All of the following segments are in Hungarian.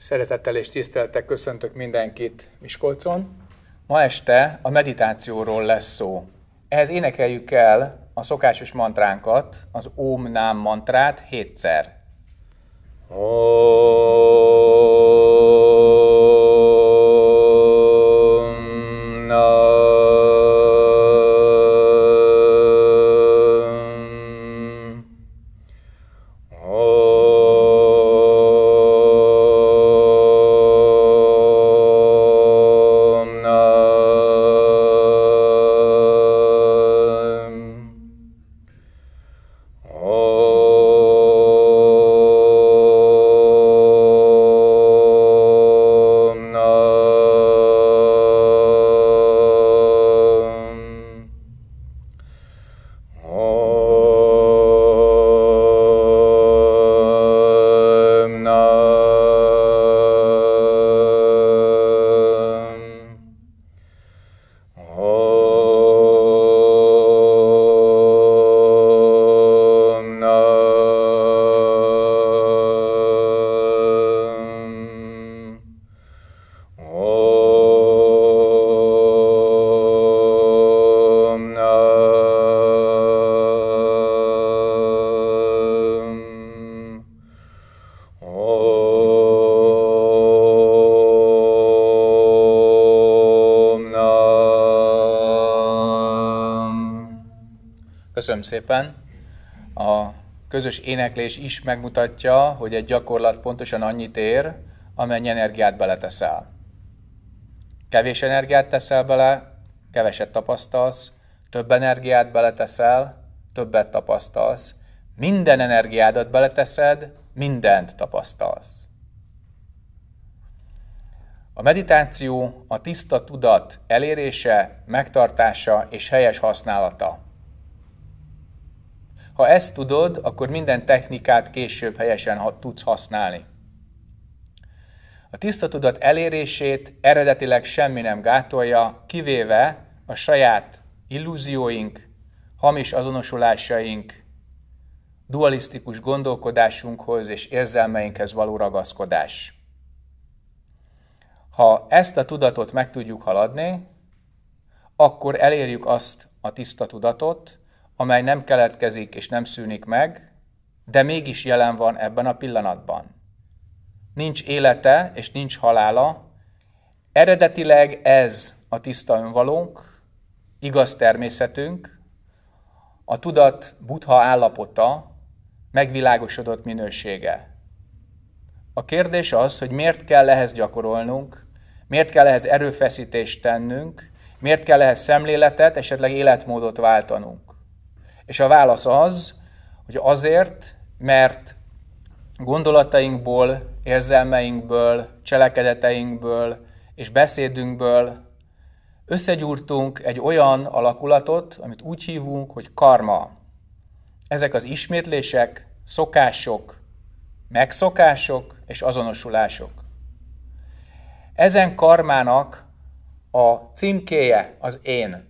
Szeretettel és tisztelettel köszöntök mindenkit Miskolcon. Ma este a meditációról lesz szó. Ehhez énekeljük el a szokásos mantránkat, az Om Nám mantrát hétszer. Oh. Köszönöm szépen. A közös éneklés is megmutatja, hogy egy gyakorlat pontosan annyit ér, amennyi energiát beleteszel. Kevés energiát teszel bele, keveset tapasztalsz, több energiát beleteszel, többet tapasztalsz, minden energiádat beleteszed, mindent tapasztalsz. A meditáció a tiszta tudat elérése, megtartása és helyes használata. Ha ezt tudod, akkor minden technikát később helyesen tudsz használni. A tiszta tudat elérését eredetileg semmi nem gátolja, kivéve a saját illúzióink, hamis azonosulásaink, dualisztikus gondolkodásunkhoz és érzelmeinkhez való ragaszkodás. Ha ezt a tudatot meg tudjuk haladni, akkor elérjük azt a tiszta tudatot, amely nem keletkezik és nem szűnik meg, de mégis jelen van ebben a pillanatban. Nincs élete és nincs halála, eredetileg ez a tiszta önvalónk, igaz természetünk, a tudat butha állapota, megvilágosodott minősége. A kérdés az, hogy miért kell ehhez gyakorolnunk, miért kell ehhez erőfeszítést tennünk, miért kell ehhez szemléletet, esetleg életmódot váltanunk. És a válasz az, hogy azért, mert gondolatainkból, érzelmeinkből, cselekedeteinkből és beszédünkből összegyúrtunk egy olyan alakulatot, amit úgy hívunk, hogy karma. Ezek az ismétlések, szokások, megszokások és azonosulások. Ezen karmának a címkéje az én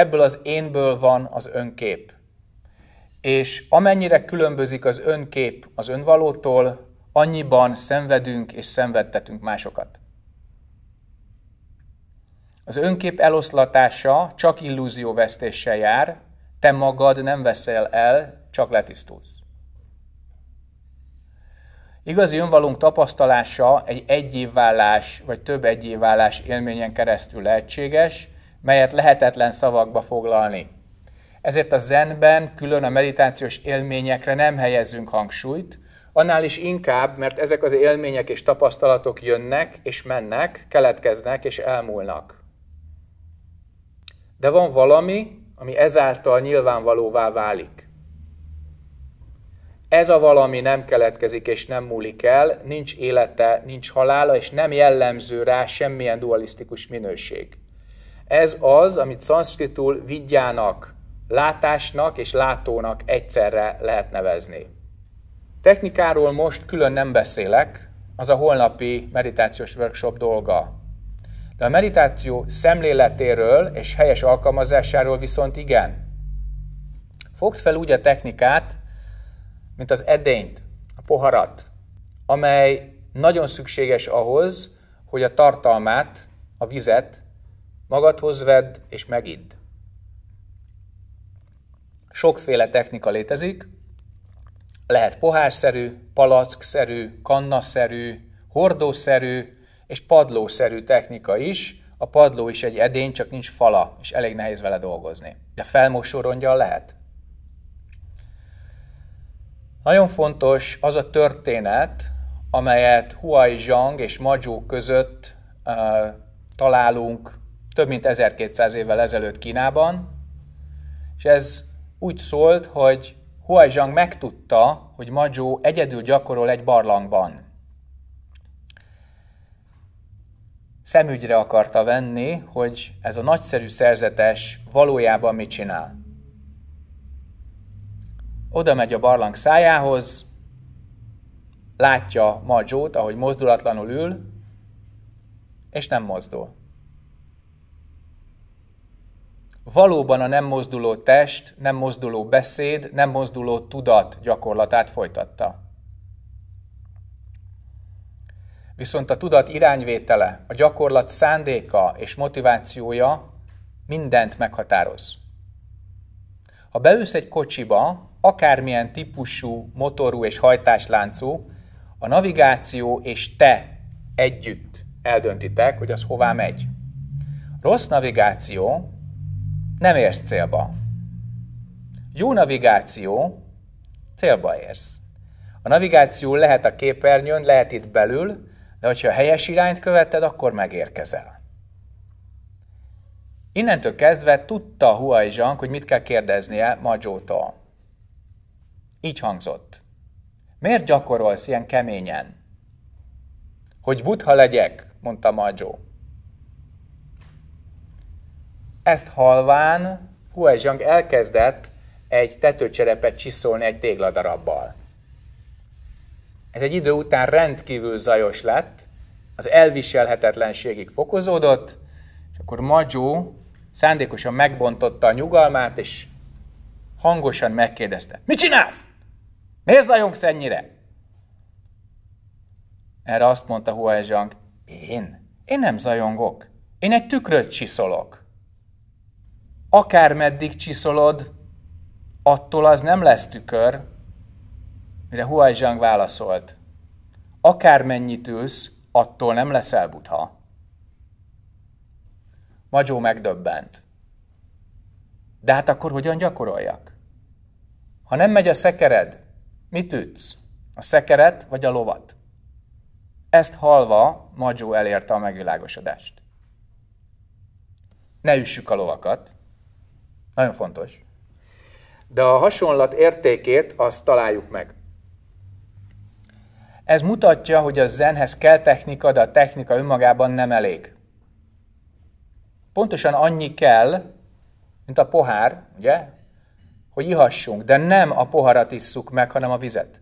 ebből az énből van az önkép. És amennyire különbözik az önkép az önvalótól, annyiban szenvedünk és szenvedtetünk másokat. Az önkép eloszlatása csak illúzióvesztéssel jár, te magad nem veszel el, csak letisztulsz. Igazi önvalónk tapasztalása egy egyévvállás vagy több egyévvállás élményen keresztül lehetséges, melyet lehetetlen szavakba foglalni. Ezért a zenben külön a meditációs élményekre nem helyezünk hangsúlyt, annál is inkább, mert ezek az élmények és tapasztalatok jönnek és mennek, keletkeznek és elmúlnak. De van valami, ami ezáltal nyilvánvalóvá válik. Ez a valami nem keletkezik és nem múlik el, nincs élete, nincs halála, és nem jellemző rá semmilyen dualisztikus minőség. Ez az, amit szanszkritul vidjának, látásnak és látónak egyszerre lehet nevezni. Technikáról most külön nem beszélek, az a holnapi meditációs workshop dolga. De a meditáció szemléletéről és helyes alkalmazásáról viszont igen. Fogd fel úgy a technikát, mint az edényt, a poharat, amely nagyon szükséges ahhoz, hogy a tartalmát, a vizet Magadhoz vedd és megidd. Sokféle technika létezik, lehet pohárszerű, palackszerű, kannaszerű, hordószerű és padlószerű technika is. A padló is egy edény, csak nincs fala, és elég nehéz vele dolgozni. De felmosó rongyal lehet. Nagyon fontos az a történet, amelyet Huai Zhang és Majó között uh, találunk több mint 1200 évvel ezelőtt Kínában, és ez úgy szólt, hogy Huaizhang megtudta, hogy Majó egyedül gyakorol egy barlangban. Szemügyre akarta venni, hogy ez a nagyszerű szerzetes valójában mit csinál. Oda megy a barlang szájához, látja Majót, ahogy mozdulatlanul ül, és nem mozdul. valóban a nem mozduló test, nem mozduló beszéd, nem mozduló tudat gyakorlatát folytatta. Viszont a tudat irányvétele, a gyakorlat szándéka és motivációja mindent meghatároz. Ha beülsz egy kocsiba, akármilyen típusú motorú és hajtásláncú, a navigáció és te együtt eldöntitek, hogy az hová megy. Rossz navigáció nem érsz célba. Jó navigáció, célba érsz. A navigáció lehet a képernyőn, lehet itt belül, de hogyha a helyes irányt követed, akkor megérkezel. Innentől kezdve tudta Huai Zhang, hogy mit kell kérdeznie Majótól. Így hangzott. Miért gyakorolsz ilyen keményen? Hogy butha legyek, mondta Majó. Ezt halván Zhang elkezdett egy tetőcserepet csiszolni egy tégladarabbal. Ez egy idő után rendkívül zajos lett, az elviselhetetlenségig fokozódott, és akkor Majó szándékosan megbontotta a nyugalmát, és hangosan megkérdezte. Mit csinálsz? Miért zajongsz ennyire? Erre azt mondta Zhang, én? Én nem zajongok. Én egy tükröt csiszolok akármeddig csiszolod, attól az nem lesz tükör, mire Zhang válaszolt. Akármennyit ülsz, attól nem leszel butha. Magyó megdöbbent. De hát akkor hogyan gyakoroljak? Ha nem megy a szekered, mit ütsz? A szekeret vagy a lovat? Ezt halva Magyó elérte a megvilágosodást. Ne üssük a lovakat, nagyon fontos. De a hasonlat értékét azt találjuk meg. Ez mutatja, hogy a zenhez kell technika, de a technika önmagában nem elég. Pontosan annyi kell, mint a pohár, ugye, hogy ihassunk, de nem a poharat isszuk meg, hanem a vizet.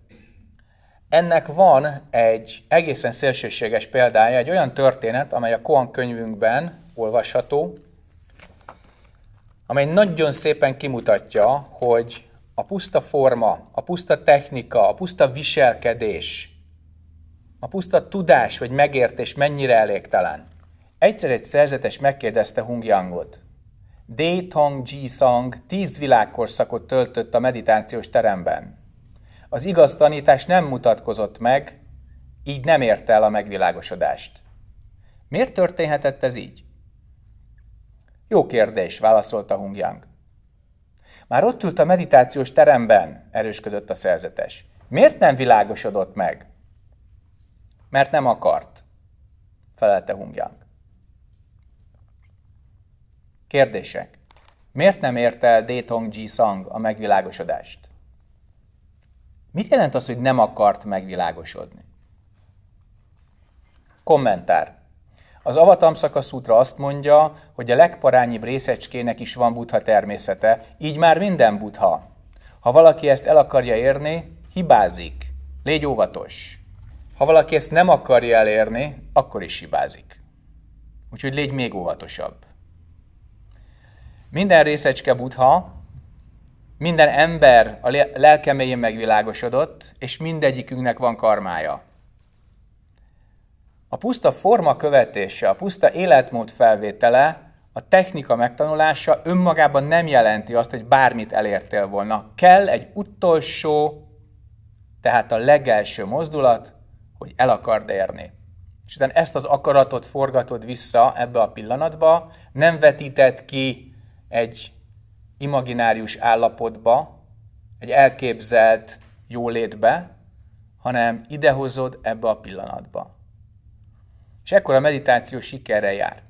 Ennek van egy egészen szélsőséges példája, egy olyan történet, amely a Koan könyvünkben olvasható, amely nagyon szépen kimutatja, hogy a puszta forma, a puszta technika, a puszta viselkedés, a puszta tudás vagy megértés mennyire elégtelen. Egyszer egy szerzetes megkérdezte Hung Yangot. Dei Tong Ji Sang tíz világkorszakot töltött a meditációs teremben. Az igaz tanítás nem mutatkozott meg, így nem érte el a megvilágosodást. Miért történhetett ez így? Jó kérdés, válaszolta Hung Yang. Már ott ült a meditációs teremben, erősködött a szerzetes. Miért nem világosodott meg? Mert nem akart, felelte Hung Yang. Kérdések. Miért nem ért el Détong Ji Sang a megvilágosodást? Mit jelent az, hogy nem akart megvilágosodni? Kommentár. Az Avatamszaka szútra azt mondja, hogy a legparányibb részecskének is van buddha természete, így már minden buddha. Ha valaki ezt el akarja érni, hibázik. Légy óvatos. Ha valaki ezt nem akarja elérni, akkor is hibázik. Úgyhogy légy még óvatosabb. Minden részecske buddha, minden ember a lelkeméjén megvilágosodott, és mindegyikünknek van karmája. A puszta forma követése, a puszta életmód felvétele, a technika megtanulása önmagában nem jelenti azt, hogy bármit elértél volna. Kell egy utolsó, tehát a legelső mozdulat, hogy el akard érni. És utána ezt az akaratot forgatod vissza ebbe a pillanatba, nem vetíted ki egy imaginárius állapotba, egy elképzelt jólétbe, hanem idehozod ebbe a pillanatba. És ekkor a meditáció sikerre jár.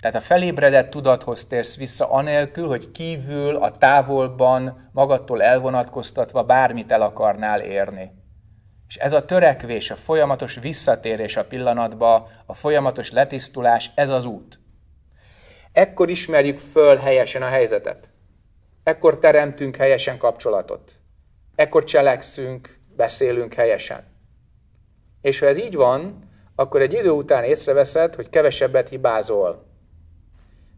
Tehát a felébredett tudathoz térsz vissza anélkül, hogy kívül, a távolban, magadtól elvonatkoztatva bármit el akarnál érni. És ez a törekvés, a folyamatos visszatérés a pillanatba, a folyamatos letisztulás, ez az út. Ekkor ismerjük föl helyesen a helyzetet. Ekkor teremtünk helyesen kapcsolatot. Ekkor cselekszünk, beszélünk helyesen. És ha ez így van, akkor egy idő után észreveszed, hogy kevesebbet hibázol.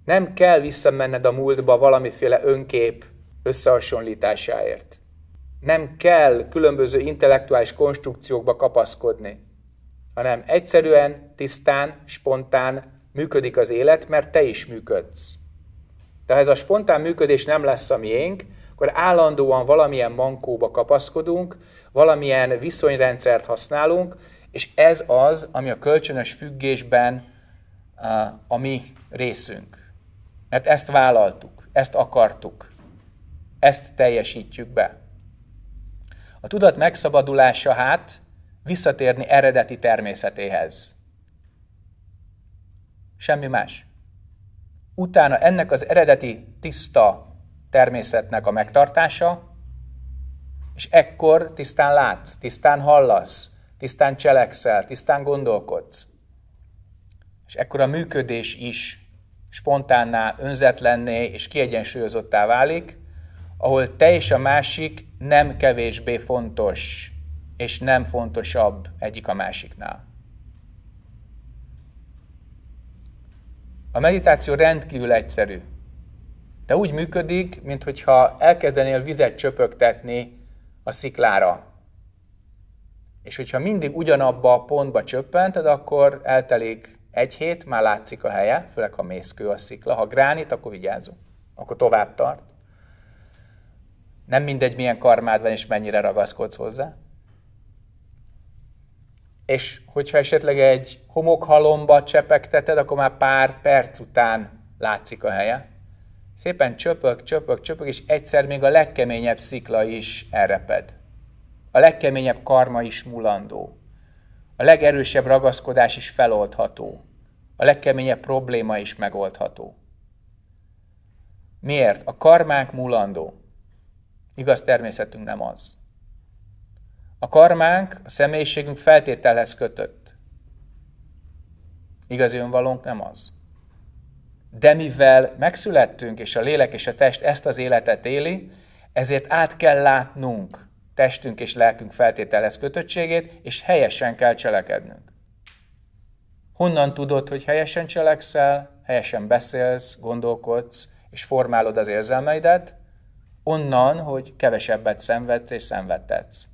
Nem kell visszamenned a múltba valamiféle önkép összehasonlításáért. Nem kell különböző intellektuális konstrukciókba kapaszkodni, hanem egyszerűen, tisztán, spontán működik az élet, mert te is működsz. De ha ez a spontán működés nem lesz a miénk, akkor állandóan valamilyen mankóba kapaszkodunk, valamilyen viszonyrendszert használunk, és ez az, ami a kölcsönös függésben a mi részünk. Mert ezt vállaltuk, ezt akartuk, ezt teljesítjük be. A tudat megszabadulása hát visszatérni eredeti természetéhez. Semmi más. Utána ennek az eredeti tiszta természetnek a megtartása, és ekkor tisztán látsz, tisztán hallasz, tisztán cselekszel, tisztán gondolkodsz. És ekkor a működés is spontánná, önzetlenné és kiegyensúlyozottá válik, ahol te és a másik nem kevésbé fontos, és nem fontosabb egyik a másiknál. A meditáció rendkívül egyszerű. De úgy működik, mintha elkezdenél vizet csöpögtetni a sziklára. És hogyha mindig ugyanabba a pontba csöppented, akkor eltelik egy hét, már látszik a helye, főleg ha mészkő a szikla. Ha gránit, akkor vigyázzunk. akkor tovább tart. Nem mindegy, milyen karmád van és mennyire ragaszkodsz hozzá. És hogyha esetleg egy homokhalomba csepegteted, akkor már pár perc után látszik a helye. Szépen csöpög, csöpög, csöpög, és egyszer még a legkeményebb szikla is elreped. A legkeményebb karma is mulandó. A legerősebb ragaszkodás is feloldható. A legkeményebb probléma is megoldható. Miért? A karmánk mulandó. Igaz természetünk nem az. A karmánk, a személyiségünk feltételhez kötött. Igazi önvalónk nem az de mivel megszülettünk, és a lélek és a test ezt az életet éli, ezért át kell látnunk testünk és lelkünk feltételez kötöttségét, és helyesen kell cselekednünk. Honnan tudod, hogy helyesen cselekszel, helyesen beszélsz, gondolkodsz, és formálod az érzelmeidet? Onnan, hogy kevesebbet szenvedsz és szenvedtetsz.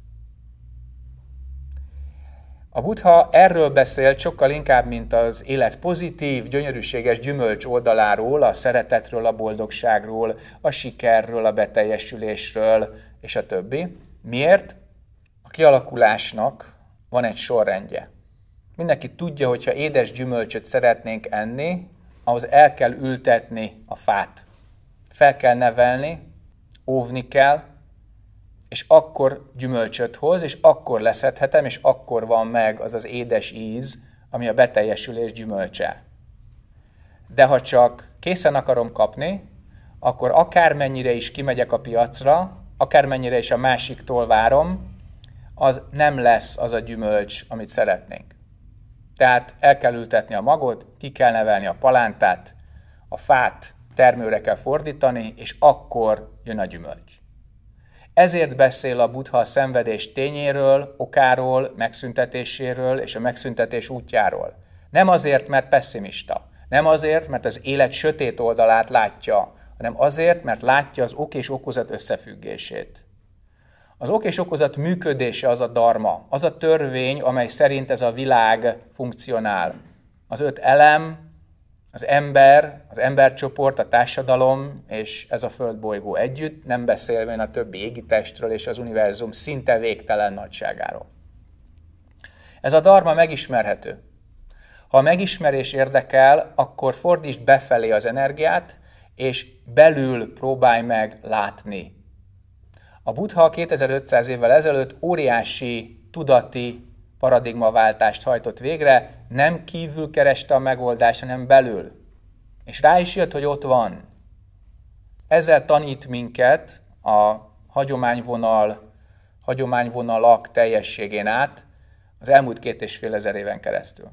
A Buddha erről beszélt sokkal inkább, mint az élet pozitív, gyönyörűséges gyümölcs oldaláról, a szeretetről, a boldogságról, a sikerről, a beteljesülésről, és a többi. Miért? A kialakulásnak van egy sorrendje. Mindenki tudja, hogy ha édes gyümölcsöt szeretnénk enni, ahhoz el kell ültetni a fát. Fel kell nevelni, óvni kell, és akkor gyümölcsöt hoz, és akkor leszedhetem, és akkor van meg az az édes íz, ami a beteljesülés gyümölcse. De ha csak készen akarom kapni, akkor akármennyire is kimegyek a piacra, akármennyire is a másiktól várom, az nem lesz az a gyümölcs, amit szeretnénk. Tehát el kell ültetni a magot, ki kell nevelni a palántát, a fát termőre kell fordítani, és akkor jön a gyümölcs. Ezért beszél a Buddha a szenvedés tényéről, okáról, megszüntetéséről és a megszüntetés útjáról. Nem azért, mert pessimista. Nem azért, mert az élet sötét oldalát látja, hanem azért, mert látja az ok és okozat összefüggését. Az ok és okozat működése az a dharma, az a törvény, amely szerint ez a világ funkcionál. Az öt elem, az ember, az embercsoport, a társadalom és ez a földbolygó együtt, nem beszélve a többi égitestről és az univerzum szinte végtelen nagyságáról. Ez a darma megismerhető. Ha a megismerés érdekel, akkor fordítsd befelé az energiát, és belül próbálj meg látni. A buddha 2500 évvel ezelőtt óriási tudati paradigmaváltást hajtott végre, nem kívül kereste a megoldást, hanem belül. És rá is jött, hogy ott van. Ezzel tanít minket a hagyományvonal, hagyományvonalak teljességén át az elmúlt két és fél ezer éven keresztül.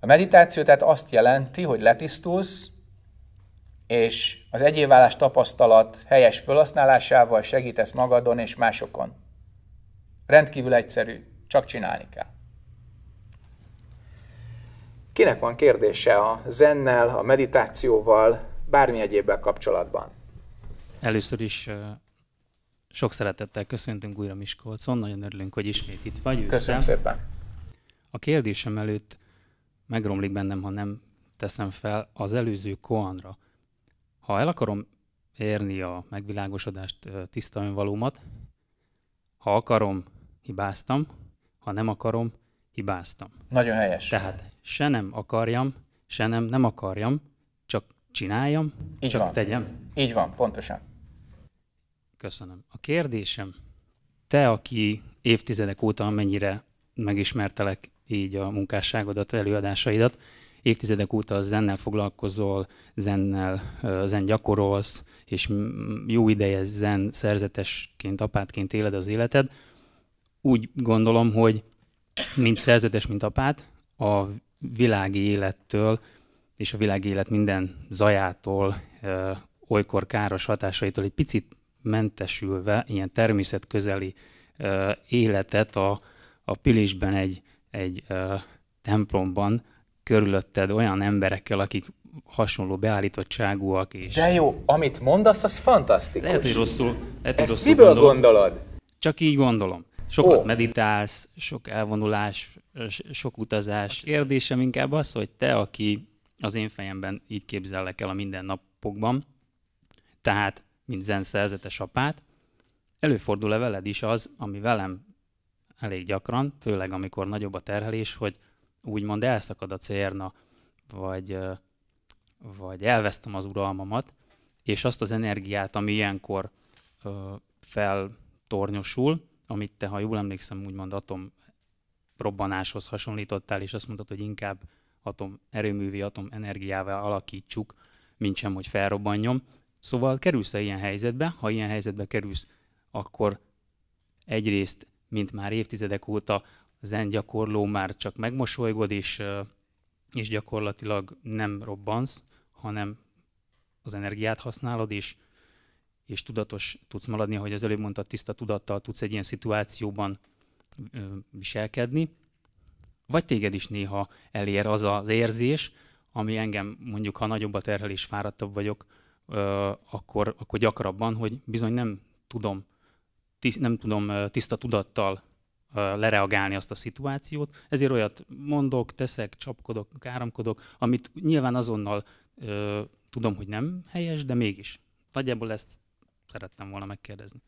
A meditáció tehát azt jelenti, hogy letisztulsz, és az egyéválás tapasztalat helyes felhasználásával segítesz magadon és másokon. Rendkívül egyszerű, csak csinálni kell. Kinek van kérdése a zennel, a meditációval, bármi egyébbel kapcsolatban? Először is sok szeretettel köszöntünk újra Miskolcon, nagyon örülünk, hogy ismét itt vagy. Ősszel. Köszönöm szépen. A kérdésem előtt megromlik bennem, ha nem teszem fel az előző koanra. Ha el akarom érni a megvilágosodást, tiszta önvalómat, ha akarom, hibáztam, ha nem akarom, hibáztam. Nagyon helyes. Tehát se nem akarjam, se nem nem akarjam, csak csináljam, Így csak van. tegyem. Így van, pontosan. Köszönöm. A kérdésem, te, aki évtizedek óta mennyire megismertelek így a munkásságodat, előadásaidat, évtizedek óta zennel foglalkozol, zennel, zen gyakorolsz, és jó ideje zen szerzetesként, apátként éled az életed, úgy gondolom, hogy mint szerzetes, mint apát, a világi élettől és a világi élet minden zajától, ö, olykor káros hatásaitól egy picit mentesülve, ilyen természetközeli ö, életet a, a Pilisben egy, egy ö, templomban körülötted olyan emberekkel, akik hasonló beállítottságúak. És... De jó, amit mondasz, az fantasztikus. Lehet, hogy rosszul. Lehet, hogy Ezt rosszul miből gondolom. gondolod? Csak így gondolom. Sokat oh. meditálsz, sok elvonulás, sok utazás. A kérdésem inkább az, hogy te, aki az én fejemben így képzellek el a mindennapokban, tehát mint zenszerzetes apát, előfordul-e veled is az, ami velem elég gyakran, főleg amikor nagyobb a terhelés, hogy úgymond elszakad a cérna, vagy, vagy elvesztem az uralmamat, és azt az energiát, ami ilyenkor feltornyosul, amit te, ha jól emlékszem, úgymond atom robbanáshoz hasonlítottál, és azt mondtad, hogy inkább atom erőművi atom energiával alakítsuk, mint sem, hogy felrobbanjon. Szóval kerülsz-e ilyen helyzetbe? Ha ilyen helyzetbe kerülsz, akkor egyrészt, mint már évtizedek óta zen gyakorló már csak megmosolygod, és, és gyakorlatilag nem robbansz, hanem az energiát használod, és és tudatos tudsz maradni, ahogy az előbb mondtad, tiszta tudattal tudsz egy ilyen szituációban viselkedni, vagy téged is néha elér az az érzés, ami engem mondjuk, ha nagyobb a terhelés, fáradtabb vagyok, akkor, akkor gyakrabban, hogy bizony nem tudom, tiszt, nem tudom tiszta tudattal lereagálni azt a szituációt, ezért olyat mondok, teszek, csapkodok, káromkodok, amit nyilván azonnal ö, tudom, hogy nem helyes, de mégis. Nagyjából ezt szerettem volna megkérdezni.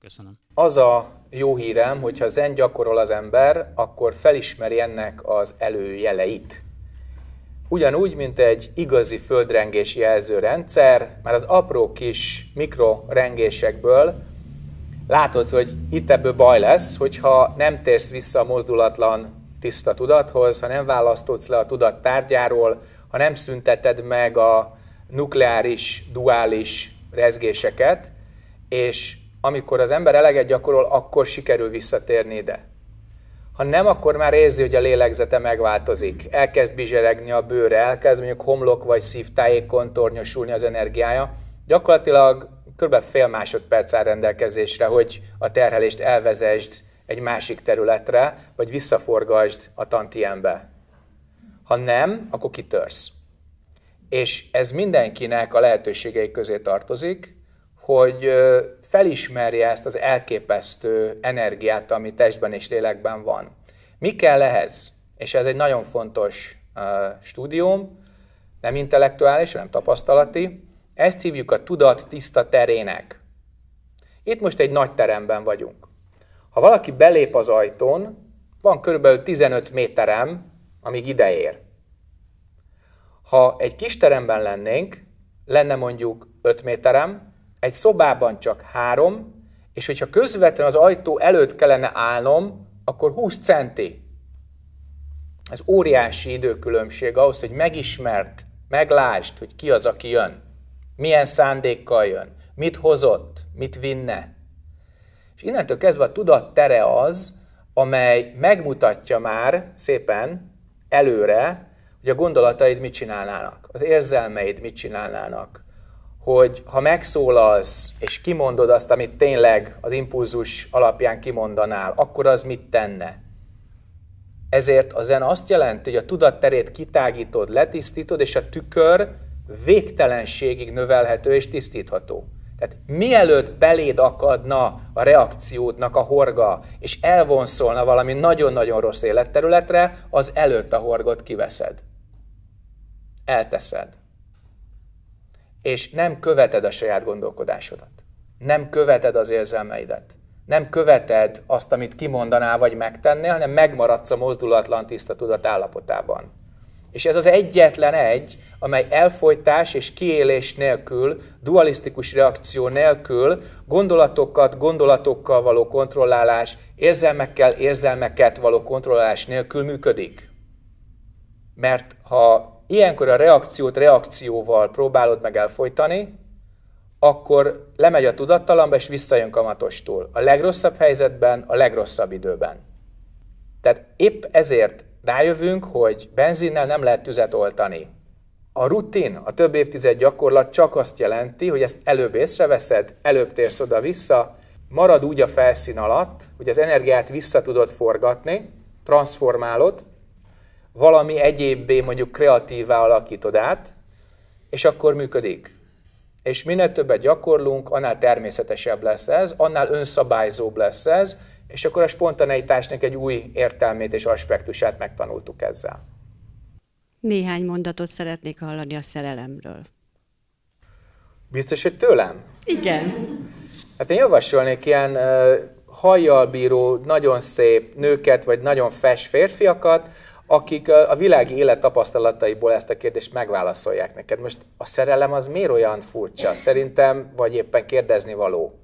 Köszönöm. Az a jó hírem, hogy ha zen gyakorol az ember, akkor felismeri ennek az előjeleit. Ugyanúgy, mint egy igazi földrengés jelző rendszer, mert az apró kis mikrorengésekből látod, hogy itt ebből baj lesz, hogyha nem térsz vissza a mozdulatlan tiszta tudathoz, ha nem választodsz le a tudat tárgyáról, ha nem szünteted meg a nukleáris, duális rezgéseket, és amikor az ember eleget gyakorol, akkor sikerül visszatérni ide. Ha nem, akkor már érzi, hogy a lélegzete megváltozik. Elkezd bizseregni a bőre, elkezd mondjuk homlok vagy szív tornyosulni az energiája. Gyakorlatilag kb. fél másodperc áll rendelkezésre, hogy a terhelést elvezesd egy másik területre, vagy visszaforgasd a tantiembe. Ha nem, akkor kitörsz. És ez mindenkinek a lehetőségei közé tartozik, hogy felismerje ezt az elképesztő energiát, ami testben és lélekben van. Mi kell ehhez? És ez egy nagyon fontos uh, stúdium, nem intellektuális, hanem tapasztalati. Ezt hívjuk a tudat tiszta terének. Itt most egy nagy teremben vagyunk. Ha valaki belép az ajtón, van körülbelül 15 méterem, amíg ide ér. Ha egy kis teremben lennénk, lenne mondjuk 5 méterem, egy szobában csak három, és hogyha közvetlen az ajtó előtt kellene állnom, akkor 20 centi. Ez óriási időkülönbség ahhoz, hogy megismert, meglásd, hogy ki az, aki jön, milyen szándékkal jön, mit hozott, mit vinne. És innentől kezdve a tudat tere az, amely megmutatja már szépen előre, hogy a gondolataid mit csinálnának, az érzelmeid mit csinálnának, hogy ha megszólalsz és kimondod azt, amit tényleg az impulzus alapján kimondanál, akkor az mit tenne? Ezért a zen azt jelenti, hogy a tudatterét kitágítod, letisztítod, és a tükör végtelenségig növelhető és tisztítható. Tehát mielőtt beléd akadna a reakciódnak a horga, és elvonszolna valami nagyon-nagyon rossz életterületre, az előtt a horgot kiveszed. Elteszed és nem követed a saját gondolkodásodat. Nem követed az érzelmeidet. Nem követed azt, amit kimondanál vagy megtennél, hanem megmaradsz a mozdulatlan tiszta tudat állapotában. És ez az egyetlen egy, amely elfolytás és kiélés nélkül, dualisztikus reakció nélkül gondolatokat gondolatokkal való kontrollálás, érzelmekkel érzelmeket való kontrollálás nélkül működik. Mert ha ilyenkor a reakciót reakcióval próbálod meg elfolytani, akkor lemegy a tudattalamba és visszajön kamatostól. A legrosszabb helyzetben, a legrosszabb időben. Tehát épp ezért rájövünk, hogy benzinnel nem lehet tüzet oltani. A rutin, a több évtized gyakorlat csak azt jelenti, hogy ezt előbb észreveszed, előbb térsz oda-vissza, marad úgy a felszín alatt, hogy az energiát vissza tudod forgatni, transformálod, valami egyébbé, mondjuk kreatívá alakítod át, és akkor működik. És minél többet gyakorlunk, annál természetesebb lesz ez, annál önszabályzóbb lesz ez, és akkor a spontaneitásnak egy új értelmét és aspektusát megtanultuk ezzel. Néhány mondatot szeretnék hallani a szerelemről. Biztos, hogy tőlem? Igen. Hát én javasolnék ilyen uh, hajjal bíró, nagyon szép nőket, vagy nagyon fes férfiakat, akik a világi élet tapasztalataiból ezt a kérdést megválaszolják neked. Most a szerelem az miért olyan furcsa? Szerintem, vagy éppen kérdezni való.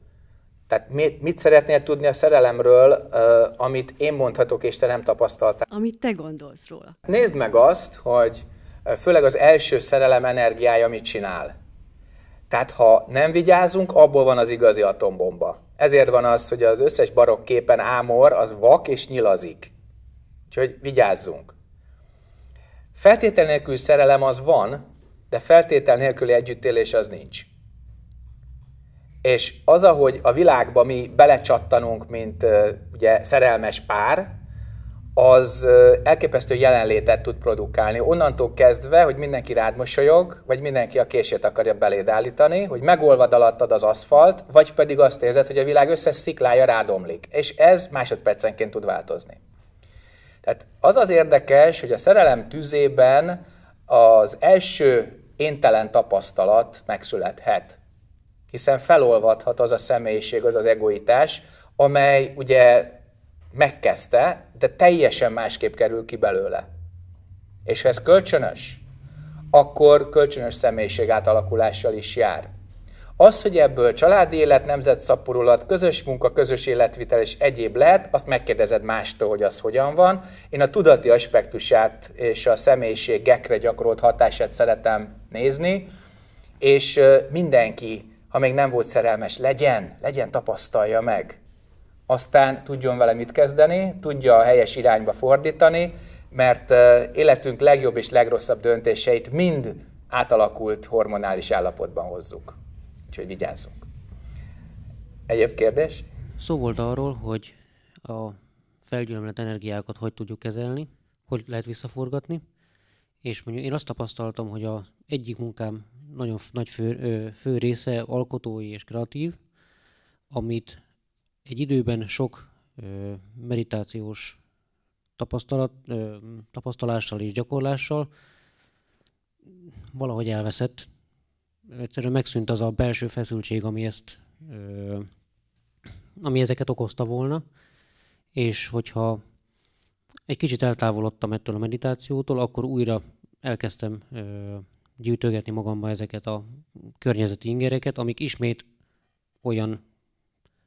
Tehát mit, mit szeretnél tudni a szerelemről, amit én mondhatok, és te nem tapasztaltál? Amit te gondolsz róla. Nézd meg azt, hogy főleg az első szerelem energiája mit csinál. Tehát ha nem vigyázunk, abból van az igazi atombomba. Ezért van az, hogy az összes barokk képen ámor, az vak és nyilazik. Úgyhogy vigyázzunk. Feltétel nélkül szerelem az van, de feltétel nélküli együttélés az nincs. És az, ahogy a világba mi belecsattanunk, mint ugye szerelmes pár, az elképesztő jelenlétet tud produkálni. Onnantól kezdve, hogy mindenki rád mosolyog, vagy mindenki a kését akarja beléd állítani, hogy megolvad alattad az aszfalt, vagy pedig azt érzed, hogy a világ összes sziklája rádomlik. És ez másodpercenként tud változni. Tehát az az érdekes, hogy a szerelem tüzében az első éntelen tapasztalat megszülethet, hiszen felolvadhat az a személyiség, az az egoitás, amely ugye megkezdte, de teljesen másképp kerül ki belőle. És ha ez kölcsönös, akkor kölcsönös személyiség átalakulással is jár. Az, hogy ebből családi élet, nemzetszaporulat, közös munka, közös életvitel és egyéb lehet, azt megkérdezed mástól, hogy az hogyan van. Én a tudati aspektusát és a személyiségekre gyakorolt hatását szeretem nézni, és mindenki, ha még nem volt szerelmes, legyen, legyen, tapasztalja meg. Aztán tudjon vele mit kezdeni, tudja a helyes irányba fordítani, mert életünk legjobb és legrosszabb döntéseit mind átalakult hormonális állapotban hozzuk. Úgyhogy vigyázzunk. Egyéb kérdés? Szó volt arról, hogy a felgyűlömlet energiákat hogy tudjuk kezelni, hogy lehet visszaforgatni, és mondjuk én azt tapasztaltam, hogy az egyik munkám nagyon nagy fő, ö, fő része alkotói és kreatív, amit egy időben sok ö, meditációs tapasztalat, ö, tapasztalással és gyakorlással valahogy elveszett, egyszerűen megszűnt az a belső feszültség, ami ezt, ami ezeket okozta volna, és hogyha egy kicsit eltávolodtam ettől a meditációtól, akkor újra elkezdtem gyűjtögetni magamba ezeket a környezeti ingereket, amik ismét olyan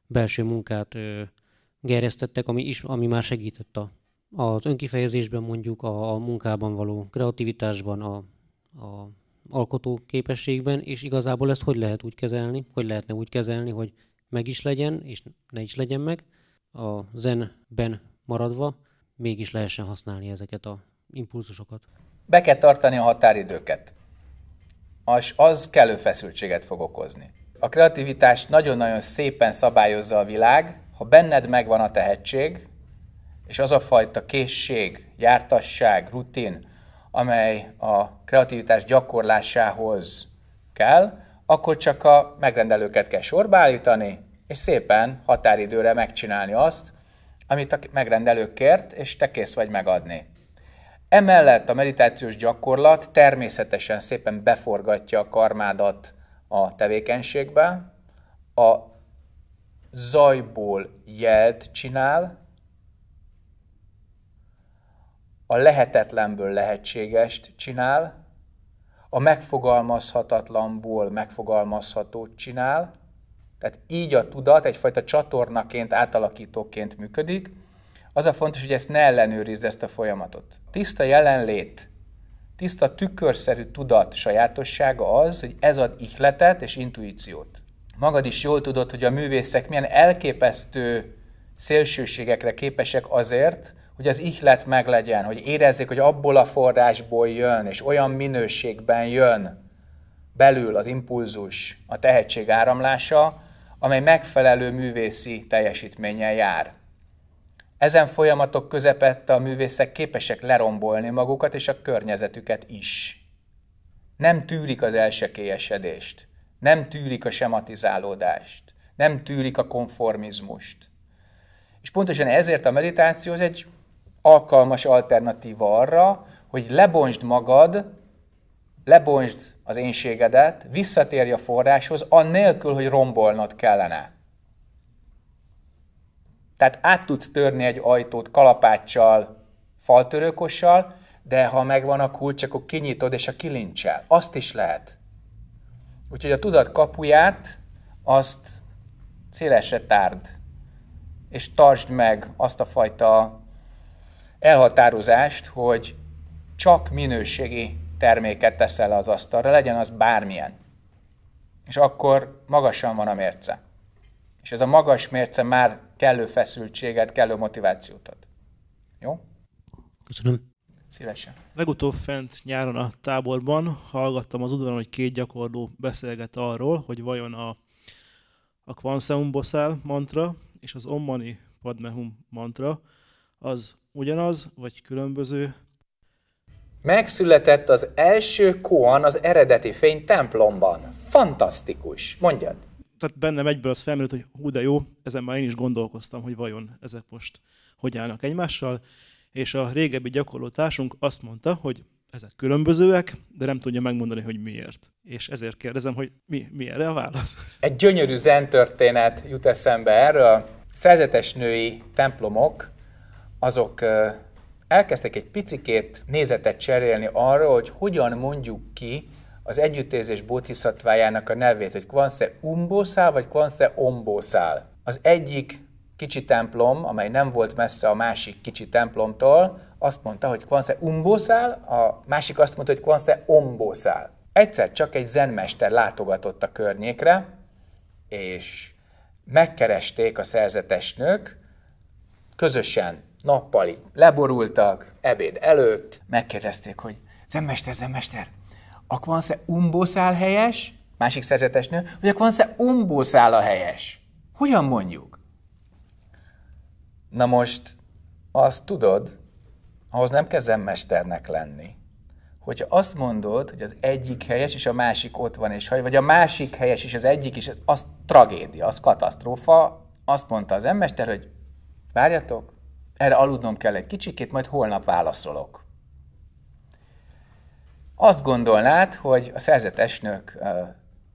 belső munkát ö, gerjesztettek, ami, is, ami már segített a, az önkifejezésben mondjuk, a, a munkában való kreativitásban, a, a alkotó képességben, és igazából ezt hogy lehet úgy kezelni, hogy lehetne úgy kezelni, hogy meg is legyen, és ne is legyen meg, a zenben maradva mégis lehessen használni ezeket a impulzusokat. Be kell tartani a határidőket, és az kellő feszültséget fog okozni. A kreativitást nagyon-nagyon szépen szabályozza a világ, ha benned megvan a tehetség, és az a fajta készség, jártasság, rutin, amely a kreativitás gyakorlásához kell, akkor csak a megrendelőket kell sorba állítani, és szépen határidőre megcsinálni azt, amit a megrendelők kért, és te kész vagy megadni. Emellett a meditációs gyakorlat természetesen szépen beforgatja a karmádat a tevékenységbe, a zajból jelt csinál, a lehetetlenből lehetségest csinál, a megfogalmazhatatlanból megfogalmazhatót csinál, tehát így a tudat egyfajta csatornaként, átalakítóként működik. Az a fontos, hogy ezt ne ellenőrizd ezt a folyamatot. Tiszta jelenlét, tiszta tükörszerű tudat sajátossága az, hogy ez ad ihletet és intuíciót. Magad is jól tudod, hogy a művészek milyen elképesztő szélsőségekre képesek azért, hogy az ihlet meglegyen, hogy érezzék, hogy abból a forrásból jön, és olyan minőségben jön belül az impulzus, a tehetség áramlása, amely megfelelő művészi teljesítménnyel jár. Ezen folyamatok közepette a művészek képesek lerombolni magukat és a környezetüket is. Nem tűrik az elsekélyesedést, nem tűrik a sematizálódást, nem tűrik a konformizmust. És pontosan ezért a meditáció az egy alkalmas alternatíva arra, hogy lebonsd magad, lebonsd az énségedet, visszatérj a forráshoz, annélkül, hogy rombolnod kellene. Tehát át tudsz törni egy ajtót kalapáccsal, faltörőkossal, de ha megvan a kulcs, akkor kinyitod és a kilincsel. Azt is lehet. Úgyhogy a tudat kapuját azt szélesre tárd, és tartsd meg azt a fajta elhatározást, hogy csak minőségi terméket teszel le az asztalra, legyen az bármilyen. És akkor magasan van a mérce. És ez a magas mérce már kellő feszültséget, kellő motivációt ad. Jó? Köszönöm. Szívesen. Legutóbb fent nyáron a táborban hallgattam az udvaron, hogy két gyakorló beszélget arról, hogy vajon a, a Kvanseum Boszál mantra és az Ommani Padmehum mantra az ugyanaz, vagy különböző. Megszületett az első Koan az eredeti fény templomban. Fantasztikus, mondjad! Tehát bennem egyből az felmerült, hogy hú de jó, ezen már én is gondolkoztam, hogy vajon ezek most hogy állnak egymással, és a régebbi gyakorló társunk azt mondta, hogy ezek különbözőek, de nem tudja megmondani, hogy miért. És ezért kérdezem, hogy mi, mi erre a válasz. Egy gyönyörű zen történet jut eszembe erről. Szerzetes női templomok azok elkezdtek egy picikét nézetet cserélni arra, hogy hogyan mondjuk ki az együttérzés bodhisattvájának a nevét, hogy kvansze Umbószál vagy kvansze Ombószál. Az egyik kicsi templom, amely nem volt messze a másik kicsi templomtól, azt mondta, hogy kvansze Umbószál, a másik azt mondta, hogy kvansze Ombószál. Egyszer csak egy zenmester látogatott a környékre, és megkeresték a szerzetesnők, közösen nappali. Leborultak, ebéd előtt, megkérdezték, hogy zemmester, zemmester, a kvansze umbószál helyes? Másik szerzetesnő, hogy a kvansze umbószál a helyes. Hogyan mondjuk? Na most, azt tudod, ahhoz nem kell zemmesternek lenni. Hogyha azt mondod, hogy az egyik helyes, és a másik ott van, és haj, vagy a másik helyes, és az egyik is, az tragédia, az katasztrófa, azt mondta az emmester, hogy várjatok, erre aludnom kell egy kicsikét, majd holnap válaszolok. Azt gondolnád, hogy a szerzett esnők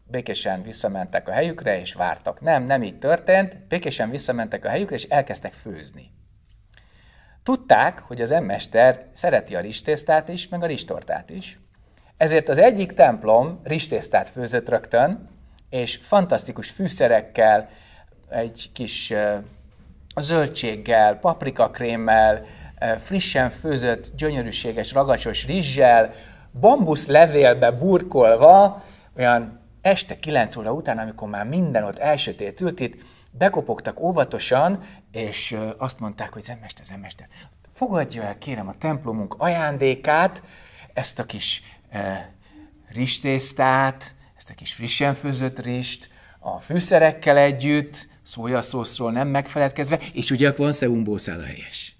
békésen visszamentek a helyükre, és vártak. Nem, nem így történt. Békésen visszamentek a helyükre, és elkezdtek főzni. Tudták, hogy az emmester szereti a ristésztát is, meg a ristortát is. Ezért az egyik templom ristésztát főzött rögtön, és fantasztikus fűszerekkel, egy kis zöldséggel, paprikakrémmel, frissen főzött, gyönyörűséges, ragacsos rizssel, bambuszlevélbe burkolva, olyan este 9 óra után, amikor már minden ott elsötétült itt, bekopogtak óvatosan, és azt mondták, hogy zemmester, zemmester, fogadja el kérem a templomunk ajándékát, ezt a kis e, rizstésztát, ezt a kis frissen főzött rist, a fűszerekkel együtt, szójaszószról nem megfeledkezve, és ugye van szeumbószál a helyes.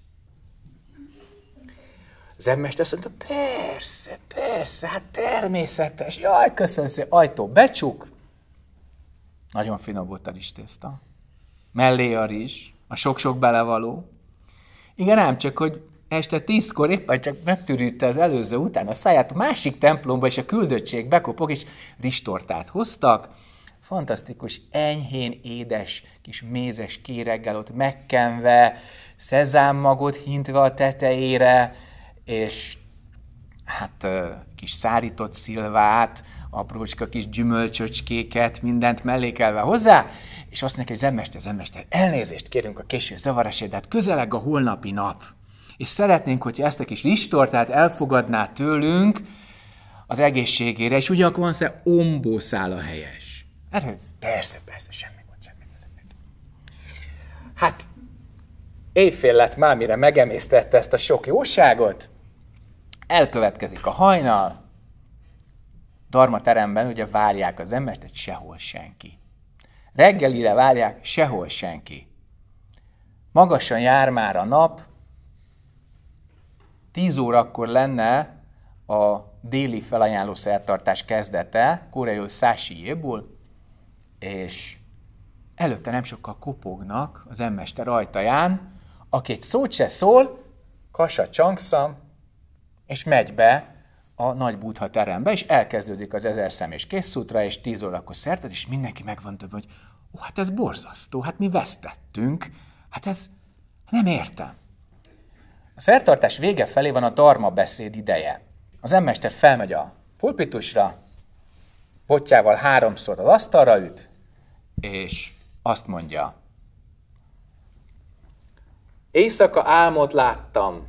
Az emmest azt mondta, persze, persze, hát természetes, jaj, köszönöm szépen, ajtó becsuk. Nagyon finom volt a rizstészta. Mellé a rizs, a sok-sok belevaló. Igen, nem csak, hogy este tízkor éppen csak megtűrítte az előző után a száját, a másik templomba és a küldöttség bekopog, és rizstortát hoztak, fantasztikus, enyhén édes, kis mézes kéreggel ott megkenve, szezámmagot hintve a tetejére, és hát kis szárított szilvát, aprócska kis gyümölcsöcskéket, mindent mellékelve hozzá, és azt neki, hogy zemmester, zemmester, elnézést kérünk a késő zavarásért, de hát közeleg a holnapi nap, és szeretnénk, hogyha ezt a kis listortát elfogadná tőlünk az egészségére, és ugyanakkor van ombószál a helyes. Ehhez? Hát, persze, persze, semmi gond, semmi gond. Hát, éjfél lett már, mire megemésztette ezt a sok jóságot, elkövetkezik a hajnal, Darma teremben ugye várják az embert, egy sehol senki. Reggelire várják, sehol senki. Magasan jár már a nap, tíz órakor lenne a déli felajánló szertartás kezdete, Koreai Szási Jébul, és előtte nem sokkal kopognak az emmester ajtaján, aki egy szót se szól, kasa csangszam, és megy be a nagy buddha terembe, és elkezdődik az ezer szem és útra, és tíz órakor szerted, és mindenki megvan több, hogy ó, hát ez borzasztó, hát mi vesztettünk, hát ez nem értem. A szertartás vége felé van a dharma beszéd ideje. Az emmester felmegy a pulpitusra, botjával háromszor az asztalra üt, és azt mondja, Éjszaka álmot láttam,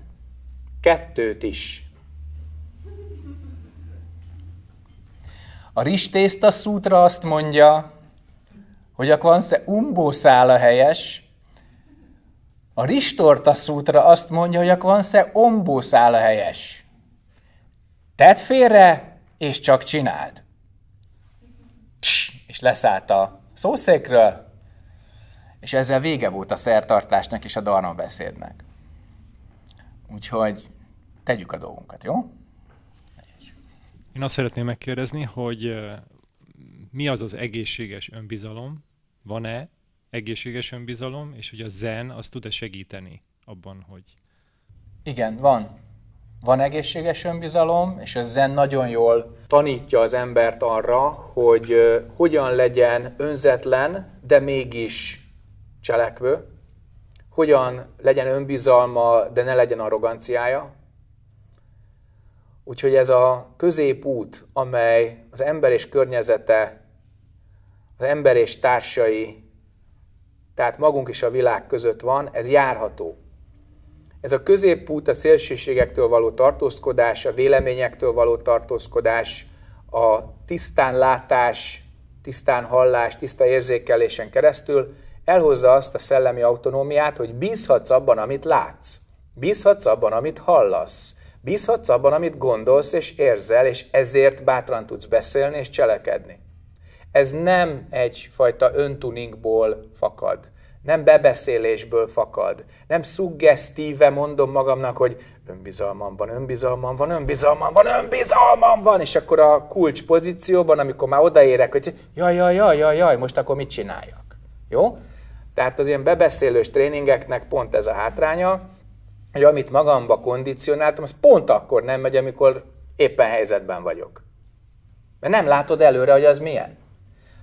kettőt is. A ristészta szútra azt mondja, hogy a kvansze umbó szála helyes, a ristorta szútra azt mondja, hogy a kvansze ombó szála helyes. Tedd félre, és csak csináld. Pss, és leszállt a szószékről, és ezzel vége volt a szertartásnak és a darma beszédnek. Úgyhogy tegyük a dolgunkat, jó? Én azt szeretném megkérdezni, hogy mi az az egészséges önbizalom? Van-e egészséges önbizalom, és hogy a zen az tud-e segíteni abban, hogy... Igen, van van egészséges önbizalom, és ez zen nagyon jól tanítja az embert arra, hogy hogyan legyen önzetlen, de mégis cselekvő, hogyan legyen önbizalma, de ne legyen arroganciája. Úgyhogy ez a középút, amely az ember és környezete, az ember és társai, tehát magunk is a világ között van, ez járható. Ez a középút a szélsőségektől való tartózkodás, a véleményektől való tartózkodás, a tisztán látás, tisztán hallás, tiszta érzékelésen keresztül elhozza azt a szellemi autonómiát, hogy bízhatsz abban, amit látsz, bízhatsz abban, amit hallasz, bízhatsz abban, amit gondolsz és érzel, és ezért bátran tudsz beszélni és cselekedni. Ez nem egyfajta öntuningból fakad nem bebeszélésből fakad, nem szuggesztíve mondom magamnak, hogy önbizalmam van, önbizalmam van, önbizalmam van, önbizalmam van, és akkor a kulcs pozícióban, amikor már odaérek, hogy jaj, jaj, jaj, jaj, jaj, most akkor mit csináljak? Jó? Tehát az ilyen bebeszélős tréningeknek pont ez a hátránya, hogy amit magamba kondicionáltam, az pont akkor nem megy, amikor éppen helyzetben vagyok. Mert nem látod előre, hogy az milyen.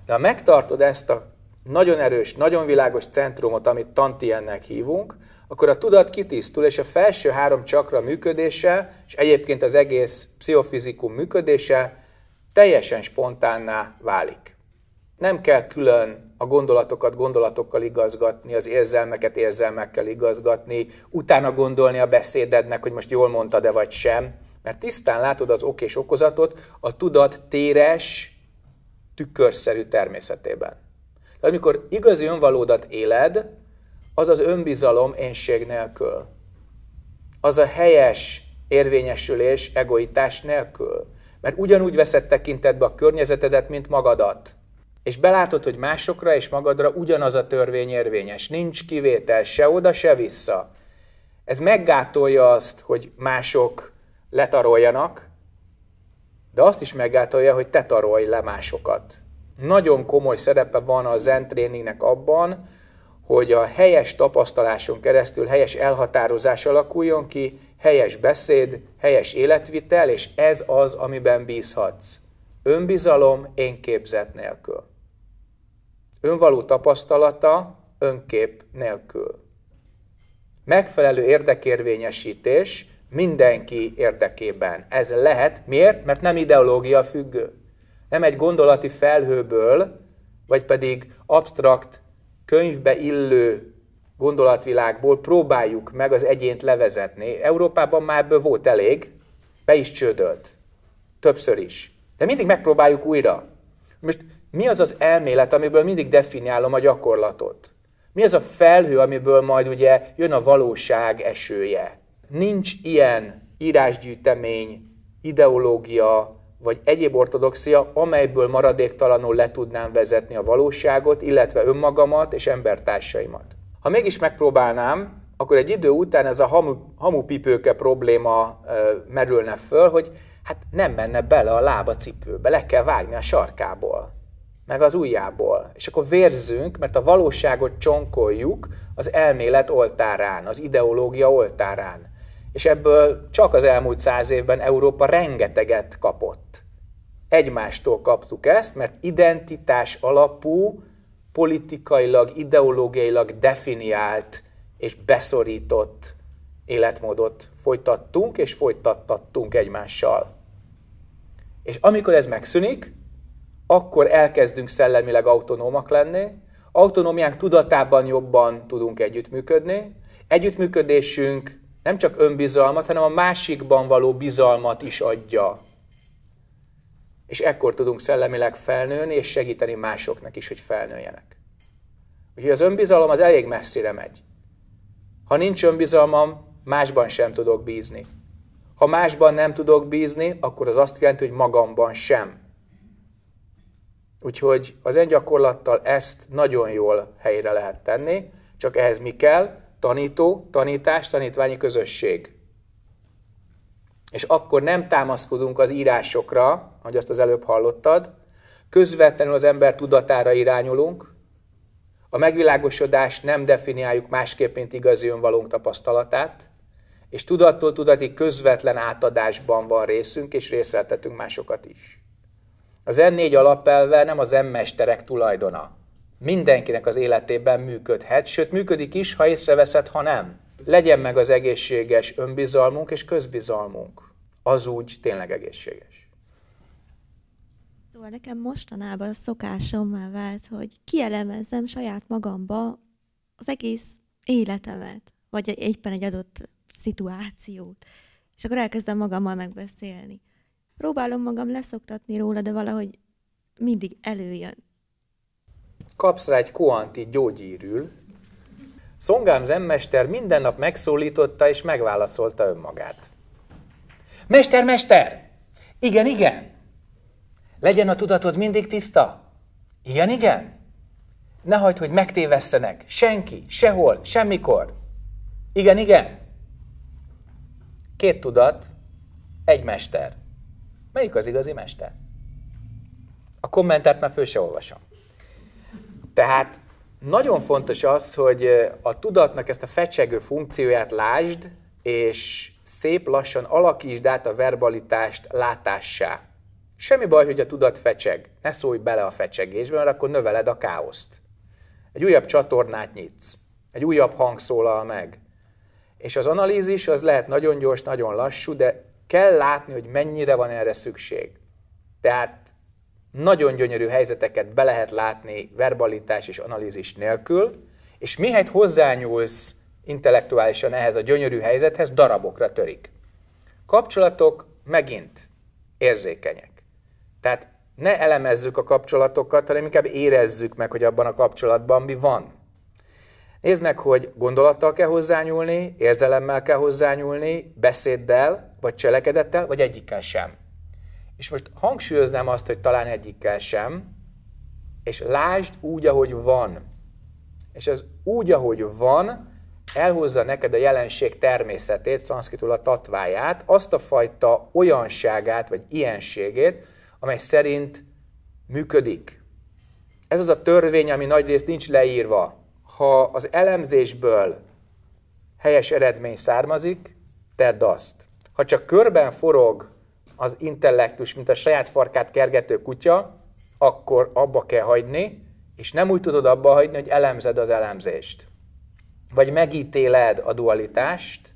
De ha megtartod ezt a nagyon erős, nagyon világos centrumot, amit Tantiennek hívunk, akkor a tudat kitisztul, és a felső három csakra működése, és egyébként az egész pszichofizikum működése teljesen spontánná válik. Nem kell külön a gondolatokat gondolatokkal igazgatni, az érzelmeket érzelmekkel igazgatni, utána gondolni a beszédednek, hogy most jól mondtad-e vagy sem, mert tisztán látod az ok és okozatot a tudat téres, tükörszerű természetében. De amikor igazi önvalódat éled, az az önbizalom énség nélkül. Az a helyes érvényesülés egoitás nélkül. Mert ugyanúgy veszed tekintetbe a környezetedet, mint magadat. És belátod, hogy másokra és magadra ugyanaz a törvény érvényes. Nincs kivétel se oda, se vissza. Ez meggátolja azt, hogy mások letaroljanak, de azt is meggátolja, hogy te tarolj le másokat nagyon komoly szerepe van a zen tréningnek abban, hogy a helyes tapasztaláson keresztül helyes elhatározás alakuljon ki, helyes beszéd, helyes életvitel, és ez az, amiben bízhatsz. Önbizalom én képzet nélkül. Önvaló tapasztalata önkép nélkül. Megfelelő érdekérvényesítés mindenki érdekében. Ez lehet. Miért? Mert nem ideológia függő nem egy gondolati felhőből, vagy pedig absztrakt könyvbe illő gondolatvilágból próbáljuk meg az egyént levezetni. Európában már ebből volt elég, be is csődölt. Többször is. De mindig megpróbáljuk újra. Most mi az az elmélet, amiből mindig definiálom a gyakorlatot? Mi az a felhő, amiből majd ugye jön a valóság esője? Nincs ilyen írásgyűjtemény, ideológia, vagy egyéb ortodoxia, amelyből maradéktalanul le tudnám vezetni a valóságot, illetve önmagamat és embertársaimat. Ha mégis megpróbálnám, akkor egy idő után ez a hamu, hamupipőke probléma ö, merülne föl, hogy hát nem menne bele a lába cipőbe, le kell vágni a sarkából, meg az ujjából. És akkor vérzünk, mert a valóságot csonkoljuk az elmélet oltárán, az ideológia oltárán. És ebből csak az elmúlt száz évben Európa rengeteget kapott. Egymástól kaptuk ezt, mert identitás alapú, politikailag, ideológiailag definiált és beszorított életmódot folytattunk és folytattattunk egymással. És amikor ez megszűnik, akkor elkezdünk szellemileg autonómak lenni, autonómiánk tudatában jobban tudunk együttműködni, együttműködésünk nem csak önbizalmat, hanem a másikban való bizalmat is adja. És ekkor tudunk szellemileg felnőni, és segíteni másoknak is, hogy felnőjenek. Úgyhogy az önbizalom az elég messzire megy. Ha nincs önbizalmam, másban sem tudok bízni. Ha másban nem tudok bízni, akkor az azt jelenti, hogy magamban sem. Úgyhogy az engyakorlattal ezt nagyon jól helyre lehet tenni, csak ehhez mi kell? tanító, tanítás, tanítványi közösség. És akkor nem támaszkodunk az írásokra, ahogy azt az előbb hallottad, közvetlenül az ember tudatára irányulunk, a megvilágosodást nem definiáljuk másképp, mint igazi önvalónk tapasztalatát, és tudattól tudati közvetlen átadásban van részünk, és részeltetünk másokat is. Az N4 alapelve nem az M mesterek tulajdona, mindenkinek az életében működhet, sőt működik is, ha észreveszed, ha nem. Legyen meg az egészséges önbizalmunk és közbizalmunk. Az úgy tényleg egészséges. Szóval nekem mostanában már vált, hogy kielemezzem saját magamba az egész életemet, vagy éppen egy adott szituációt. És akkor elkezdem magammal megbeszélni. Próbálom magam leszoktatni róla, de valahogy mindig előjön kapsz rá egy koanti gyógyírül. Szongám zenmester minden nap megszólította és megválaszolta önmagát. Mester, mester! Igen, igen! Legyen a tudatod mindig tiszta? Igen, igen! Ne hagyd, hogy megtévesztenek. Senki, sehol, semmikor. Igen, igen. Két tudat, egy mester. Melyik az igazi mester? A kommentárt már föl se olvasom. Tehát nagyon fontos az, hogy a tudatnak ezt a fecsegő funkcióját lásd, és szép lassan alakítsd át a verbalitást látássá. Semmi baj, hogy a tudat fecseg. Ne szólj bele a fecsegésbe, mert akkor növeled a káoszt. Egy újabb csatornát nyitsz. Egy újabb hang szólal meg. És az analízis az lehet nagyon gyors, nagyon lassú, de kell látni, hogy mennyire van erre szükség. Tehát nagyon gyönyörű helyzeteket be lehet látni verbalitás és analízis nélkül, és mihelyt hozzányúlsz intellektuálisan ehhez a gyönyörű helyzethez, darabokra törik. Kapcsolatok megint érzékenyek. Tehát ne elemezzük a kapcsolatokat, hanem inkább érezzük meg, hogy abban a kapcsolatban mi van. Nézd meg, hogy gondolattal kell hozzányúlni, érzelemmel kell hozzányúlni, beszéddel, vagy cselekedettel, vagy egyikkel sem. És most hangsúlyoznám azt, hogy talán egyikkel sem, és lásd úgy, ahogy van. És az úgy, ahogy van, elhozza neked a jelenség természetét, szanszkritul a tatváját, azt a fajta olyanságát, vagy ilyenségét, amely szerint működik. Ez az a törvény, ami nagyrészt nincs leírva. Ha az elemzésből helyes eredmény származik, tedd azt. Ha csak körben forog az intellektus, mint a saját farkát kergető kutya, akkor abba kell hagyni, és nem úgy tudod abba hagyni, hogy elemzed az elemzést. Vagy megítéled a dualitást,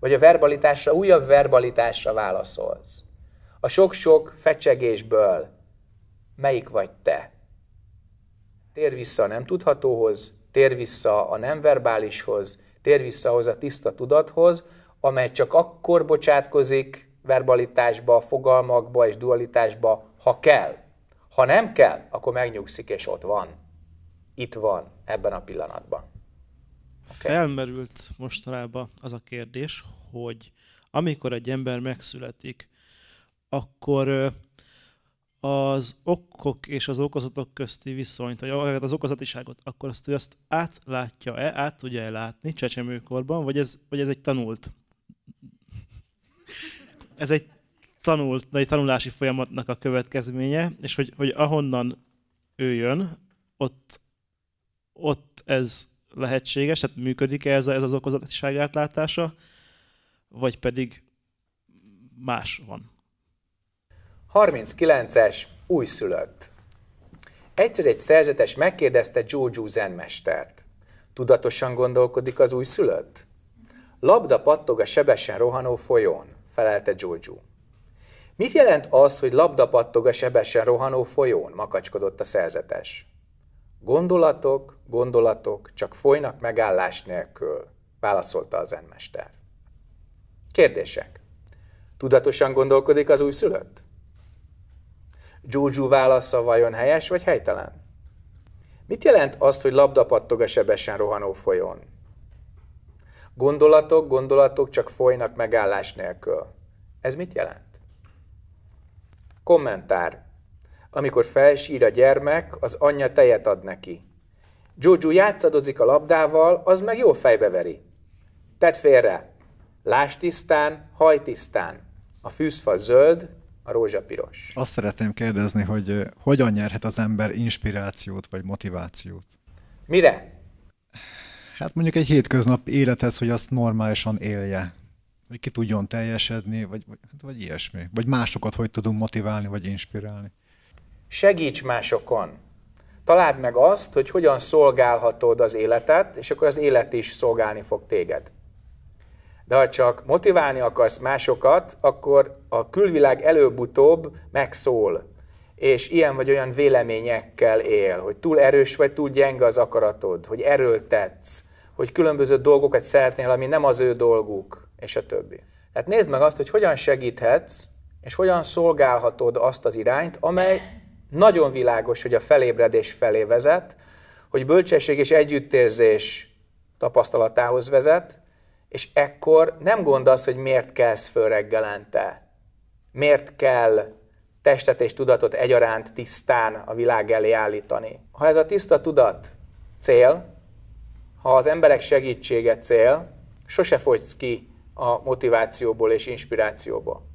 vagy a verbalitásra, újabb verbalitásra válaszolsz. A sok-sok fecsegésből melyik vagy te? Tér vissza a nem tudhatóhoz, tér vissza a nem verbálishoz, tér vissza ahhoz a tiszta tudathoz, amely csak akkor bocsátkozik verbalitásba, fogalmakba és dualitásba, ha kell. Ha nem kell, akkor megnyugszik, és ott van. Itt van, ebben a pillanatban. Okay. Felmerült mostanában az a kérdés, hogy amikor egy ember megszületik, akkor az okok és az okozatok közti viszonyt, vagy az okozatiságot, akkor azt, hogy azt átlátja-e, át tudja-e látni csecsemőkorban, vagy ez, vagy ez egy tanult ez egy, tanult, egy tanulási folyamatnak a következménye, és hogy, hogy ahonnan ő jön, ott, ott ez lehetséges, tehát működik-e ez, a, ez az okozatiság átlátása, vagy pedig más van. 39-es újszülött. Egyszer egy szerzetes megkérdezte Jojo zen mestert. Tudatosan gondolkodik az újszülött? Labda pattog a sebesen rohanó folyón felelte Giorgio. Mit jelent az, hogy labda pattog a sebesen rohanó folyón? makacskodott a szerzetes. Gondolatok, gondolatok, csak folynak megállás nélkül, válaszolta a zenmester. Kérdések. Tudatosan gondolkodik az újszülött? Giorgio válasza vajon helyes vagy helytelen? Mit jelent az, hogy labda pattog a sebesen rohanó folyón? Gondolatok, gondolatok csak folynak megállás nélkül. Ez mit jelent? Kommentár. Amikor felsír a gyermek, az anyja tejet ad neki. Jojo játszadozik a labdával, az meg jó fejbe veri. Tedd félre! Láss tisztán, haj tisztán. A fűzfa zöld, a rózsapiros. Azt szeretném kérdezni, hogy eh, hogyan nyerhet az ember inspirációt vagy motivációt? Mire? hát mondjuk egy hétköznap élethez, hogy azt normálisan élje, hogy ki tudjon teljesedni, vagy, vagy, hát, vagy ilyesmi. Vagy másokat hogy tudunk motiválni, vagy inspirálni. Segíts másokon. Találd meg azt, hogy hogyan szolgálhatod az életet, és akkor az élet is szolgálni fog téged. De ha csak motiválni akarsz másokat, akkor a külvilág előbb-utóbb megszól, és ilyen vagy olyan véleményekkel él, hogy túl erős vagy túl gyenge az akaratod, hogy erőltetsz, hogy különböző dolgokat szeretnél, ami nem az ő dolguk, és a többi. Tehát nézd meg azt, hogy hogyan segíthetsz, és hogyan szolgálhatod azt az irányt, amely nagyon világos, hogy a felébredés felé vezet, hogy bölcsesség és együttérzés tapasztalatához vezet, és ekkor nem gondolsz, hogy miért kelsz föl reggelente, miért kell testet és tudatot egyaránt tisztán a világ elé állítani. Ha ez a tiszta tudat cél, ha az emberek segítsége cél, sose fogysz ki a motivációból és inspirációból.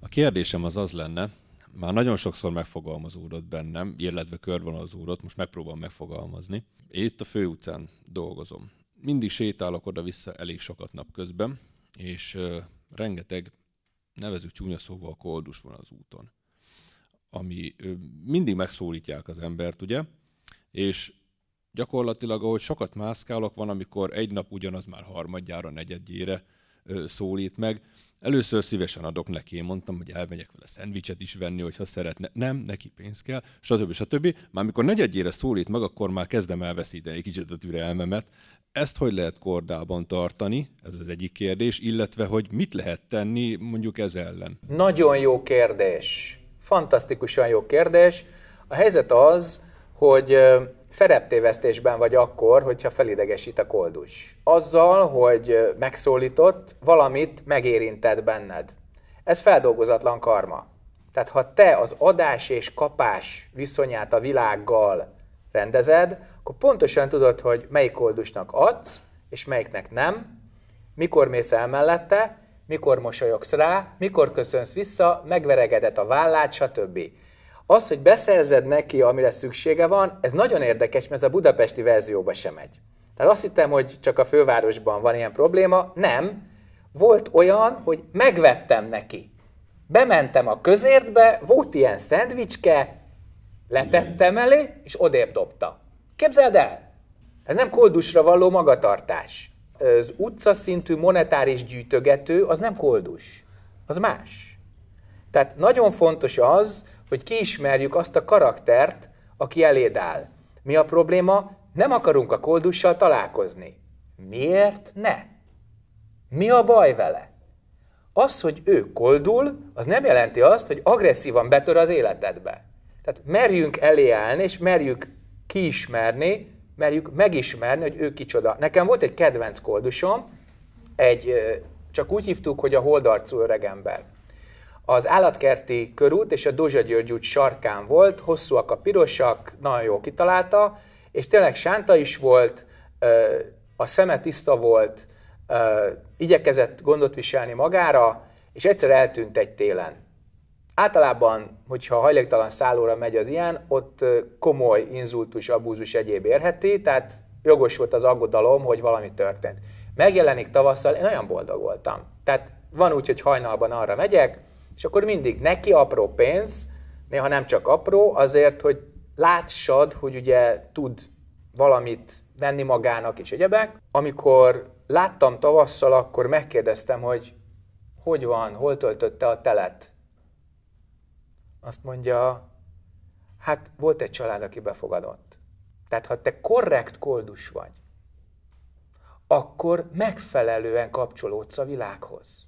A kérdésem az az lenne, már nagyon sokszor megfogalmazódott bennem, illetve körvonalazódott, most megpróbálom megfogalmazni. Én itt a főutcán dolgozom. Mindig sétálok oda-vissza elég sokat napközben, és uh, rengeteg, nevezük csúnya szóval, koldus van az úton. Ami uh, mindig megszólítják az embert, ugye? És gyakorlatilag, ahogy sokat mászkálok, van, amikor egy nap ugyanaz már harmadjára, negyedjére szólít meg. Először szívesen adok neki, én mondtam, hogy elmegyek vele szendvicset is venni, hogyha szeretne. Nem, neki pénz kell, stb. stb. Már amikor negyedjére szólít meg, akkor már kezdem elveszíteni kicsit a türelmemet. Ezt hogy lehet kordában tartani? Ez az egyik kérdés, illetve hogy mit lehet tenni mondjuk ez ellen? Nagyon jó kérdés. Fantasztikusan jó kérdés. A helyzet az, hogy Szereptévesztésben vagy akkor, hogyha felidegesít a koldus. Azzal, hogy megszólított, valamit megérintett benned. Ez feldolgozatlan karma. Tehát ha te az adás és kapás viszonyát a világgal rendezed, akkor pontosan tudod, hogy melyik koldusnak adsz, és melyiknek nem, mikor mész el mellette, mikor mosolyogsz rá, mikor köszönsz vissza, megveregedett a vállát, stb. Az, hogy beszerzed neki, amire szüksége van, ez nagyon érdekes, mert ez a budapesti verzióba sem megy. Tehát azt hittem, hogy csak a fővárosban van ilyen probléma. Nem. Volt olyan, hogy megvettem neki. Bementem a közértbe, volt ilyen szendvicske, letettem elé, és odébb dobta. Képzeld el! Ez nem koldusra való magatartás. Az szintű monetáris gyűjtögető az nem koldus, az más. Tehát nagyon fontos az, hogy kiismerjük azt a karaktert, aki eléd áll. Mi a probléma? Nem akarunk a koldussal találkozni. Miért ne? Mi a baj vele? Az, hogy ő koldul, az nem jelenti azt, hogy agresszívan betör az életedbe. Tehát merjünk elé állni, és merjük kiismerni, merjük megismerni, hogy ő kicsoda. Nekem volt egy kedvenc koldusom, egy, csak úgy hívtuk, hogy a holdarcú öregember. Az állatkerti körút és a Dózsa György út sarkán volt, hosszúak a pirosak, nagyon jó kitalálta, és tényleg sánta is volt, a szeme tiszta volt, igyekezett gondot viselni magára, és egyszer eltűnt egy télen. Általában, hogyha hajléktalan szállóra megy az ilyen, ott komoly inzultus, abúzus egyéb érheti, tehát jogos volt az aggodalom, hogy valami történt. Megjelenik tavasszal, én nagyon boldog voltam. Tehát van úgy, hogy hajnalban arra megyek, és akkor mindig neki apró pénz, néha nem csak apró, azért, hogy látsad, hogy ugye tud valamit venni magának és egyebek. Amikor láttam tavasszal, akkor megkérdeztem, hogy hogy van, hol töltötte a telet? Azt mondja, hát volt egy család, aki befogadott. Tehát ha te korrekt koldus vagy, akkor megfelelően kapcsolódsz a világhoz.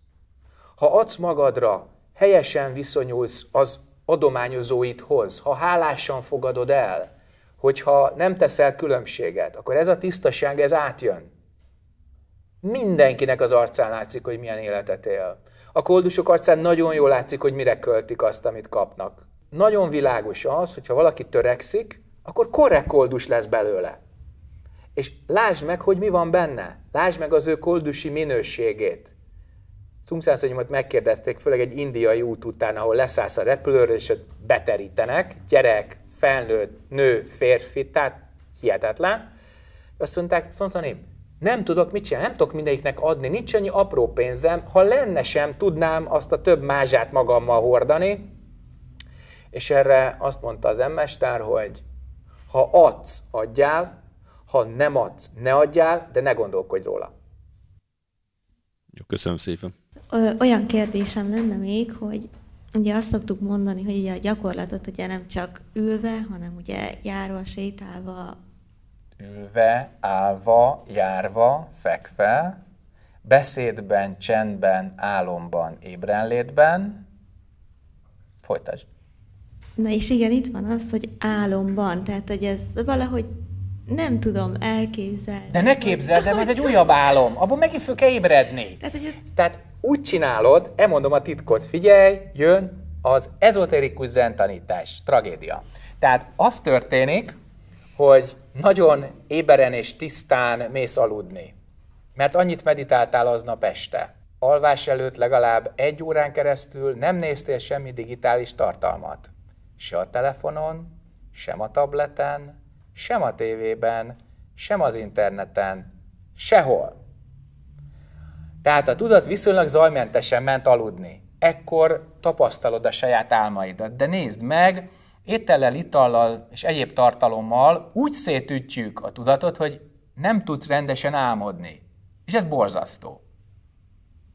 Ha adsz magadra helyesen viszonyulsz az adományozóidhoz, ha hálásan fogadod el, hogyha nem teszel különbséget, akkor ez a tisztaság, ez átjön. Mindenkinek az arcán látszik, hogy milyen életet él. A koldusok arcán nagyon jól látszik, hogy mire költik azt, amit kapnak. Nagyon világos az, hogyha valaki törekszik, akkor korrekt koldus lesz belőle. És lásd meg, hogy mi van benne. Lásd meg az ő koldusi minőségét. Szumszánszonyomot megkérdezték, főleg egy indiai út után, ahol leszállsz a repülőről, és ott beterítenek, gyerek, felnőtt, nő, férfi, tehát hihetetlen. Azt mondták, Szonszonim, nem tudok mit csinálni, nem tudok mindegyiknek adni, nincs annyi apró pénzem, ha lenne sem, tudnám azt a több mázsát magammal hordani. És erre azt mondta az emmestár, hogy ha adsz, adjál, ha nem adsz, ne adjál, de ne gondolkodj róla. Jó, köszönöm szépen. Olyan kérdésem lenne még, hogy ugye azt szoktuk mondani, hogy ugye a gyakorlatot ugye nem csak ülve, hanem ugye járva, sétálva. Ülve, állva, járva, fekve, beszédben, csendben, álomban, ébrenlétben. Folytasd. Na és igen, itt van az, hogy álomban, tehát hogy ez valahogy nem tudom elképzelni. De ne képzeld, de ez egy újabb álom. Abban megint föl kell ébredni. Tehát, hogy... Tehát úgy csinálod, elmondom a titkot, figyelj, jön az ezoterikus zentanítás, tragédia. Tehát az történik, hogy nagyon éberen és tisztán mész aludni. Mert annyit meditáltál aznap este. Alvás előtt legalább egy órán keresztül nem néztél semmi digitális tartalmat. Se a telefonon, sem a tableten, sem a tévében, sem az interneten, sehol. Tehát a tudat viszonylag zajmentesen ment aludni. Ekkor tapasztalod a saját álmaidat. De nézd meg, étellel, itallal és egyéb tartalommal úgy szétütjük a tudatot, hogy nem tudsz rendesen álmodni. És ez borzasztó.